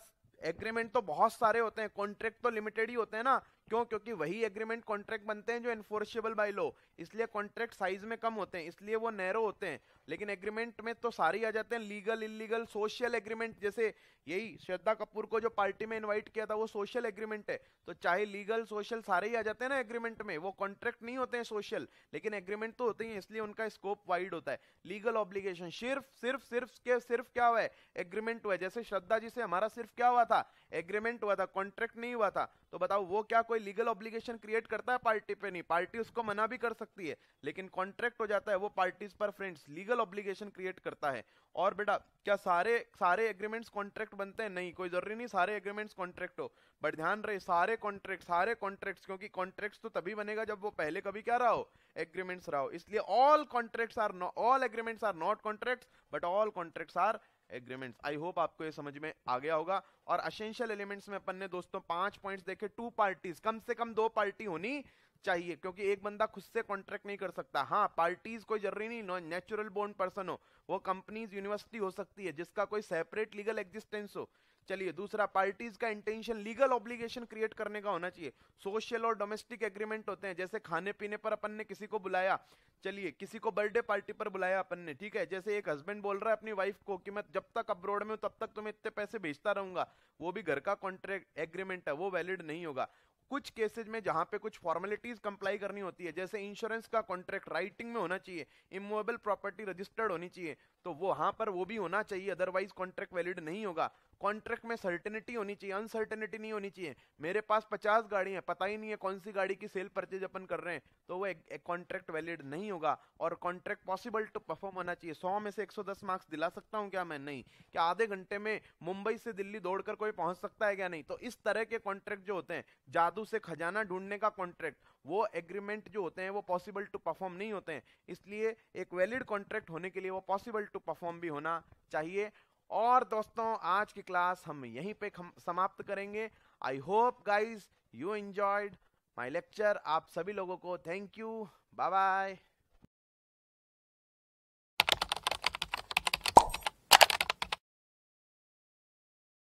एग्रीमेंट तो बहुत सारे होते हैं कॉन्ट्रैक्ट तो लिमिटेड ही होते हैं ना क्यों क्योंकि वही एग्रीमेंट कॉन्ट्रैक्ट बनते हैं जो एनफोर्सेबल बाय लो इसलिए कॉन्ट्रैक्ट साइज में कम होते हैं इसलिए वो नैरो होते हैं लेकिन एग्रीमेंट में तो सारे आ जाते हैं लीगल इलीगल सोशल एग्रीमेंट जैसे यही श्रद्धा कपूर को जो पार्टी में इनवाइट किया था वो सोशल एग्रीमेंट है तो चाहे लीगल सोशल सारे ही आ जाते हैं ना एग्रीमेंट में वो कॉन्ट्रैक्ट नहीं होते हैं सोशल लेकिन एग्रीमेंट तो होते ही इसलिए उनका स्कोप वाइड होता है लीगल ऑब्लिगेशन सिर्फ सिर्फ सिर्फ के सिर्फ क्या हुआ है एग्रीमेंट हुआ है जैसे श्रद्धा जी से हमारा सिर्फ क्या हुआ था एग्रीमेंट हुआ था कॉन्ट्रैक्ट नहीं हुआ था तो बताओ वो क्या कोई लीगल ऑब्लिगेशन क्रिएट करता है पार्टी पे नहीं पार्टी उसको मना भी कर सकती है लेकिन कॉन्ट्रैक्ट हो जाता है वो पार्टीज पर friends legal legal obligation create करता है और बेटा क्या सारे सारे एग्रीमेंट्स कॉन्ट्रैक्ट बनते हैं नहीं कोई जरूरी नहीं सारे एग्रीमेंट्स कॉन्ट्रैक्ट हो बट ध्यान रहे सारे कॉन्ट्रैक्ट सारे कॉन्ट्रैक्ट्स क्योंकि कॉन्ट्रैक्ट्स तो तभी बनेगा जब वो पहले कभी क्या रहा हो एग्रीमेंट्स रहा हो इसलिए all contracts are all agreements are not contracts but all contracts are agreements I hope आपको ये समझ में आ गया होगा और असेंशियल एलिमेंट्स में अपन ने दोस्तों पांच पॉइंट्स देखे टू पार्टीज कम से कम दो पार्टी होनी चाहिए क्योंकि एक बंदा खुद से कॉन्ट्रैक्ट नहीं कर सकता हाँ पार्टीज कोई जरूरी नहीं नो नेचुरल बोर्न पर्सन हो वो कंपनीज यूनिवर्सिटी हो सकती है जिसका कोई सेपरेट लीगल एग्जिस्टेंस हो चलिए दूसरा पार्टीज का इंटेंशन लीगल ऑब्लिगेशन क्रिएट करने का होना चाहिए सोशल और डोमेस्टिक एग्रीमेंट होते हैं जैसे खाने पीने पर अपन ने किसी को बुलाया चलिए किसी को बर्थडे पार्टी पर बुलाया अपन ने ठीक है जैसे एक हस्बैंड बोल रहा है अपनी वाइफ को कि मैं जब तक अब्रोड में हूं तब तक तुम्हें इतने पैसे भेजता रहूंगा वो भी घर का कॉन्ट्रैक्ट एग्रीमेंट है वो वैलिड नहीं होगा कुछ केसेज में जहां पे कुछ फॉर्मेलिटीज कंप्लाई करनी होती है जैसे इंश्योरेंस का कॉन्ट्रैक्ट राइटिंग में होना चाहिए इमोवेबल प्रॉपर्टी रजिस्टर्ड होनी चाहिए तो वहां पर वो भी होना चाहिए अदरवाइज कॉन्ट्रैक्ट वैलिड नहीं होगा कॉन्ट्रैक्ट में सर्टेनिटी होनी चाहिए अनसर्टेनिटी नहीं होनी चाहिए मेरे पास पचास गाड़ी है पता ही नहीं है कौन सी गाड़ी की सेल परचेज अपन कर रहे हैं तो वो एक कॉन्ट्रैक्ट वैलिड नहीं होगा और कॉन्ट्रैक्ट पॉसिबल टू परफॉर्म होना चाहिए सौ में से एक सौ दस मार्क्स दिला सकता हूँ क्या मैं नहीं क्या आधे घंटे में मुंबई से दिल्ली दौड़कर कोई पहुंच सकता है क्या नहीं तो इस तरह के कॉन्ट्रैक्ट जो होते हैं जादू से खजाना ढूंढने का कॉन्ट्रैक्ट वो एग्रीमेंट जो होते हैं वो पॉसिबल टू परफॉर्म नहीं होते हैं इसलिए एक वैलिड कॉन्ट्रैक्ट होने के लिए वो पॉसिबल टू परफॉर्म भी होना चाहिए और दोस्तों आज की क्लास हम यहीं पे समाप्त करेंगे I hope guys you enjoyed my lecture आप सभी लोगों को थैंक यू बाय बाय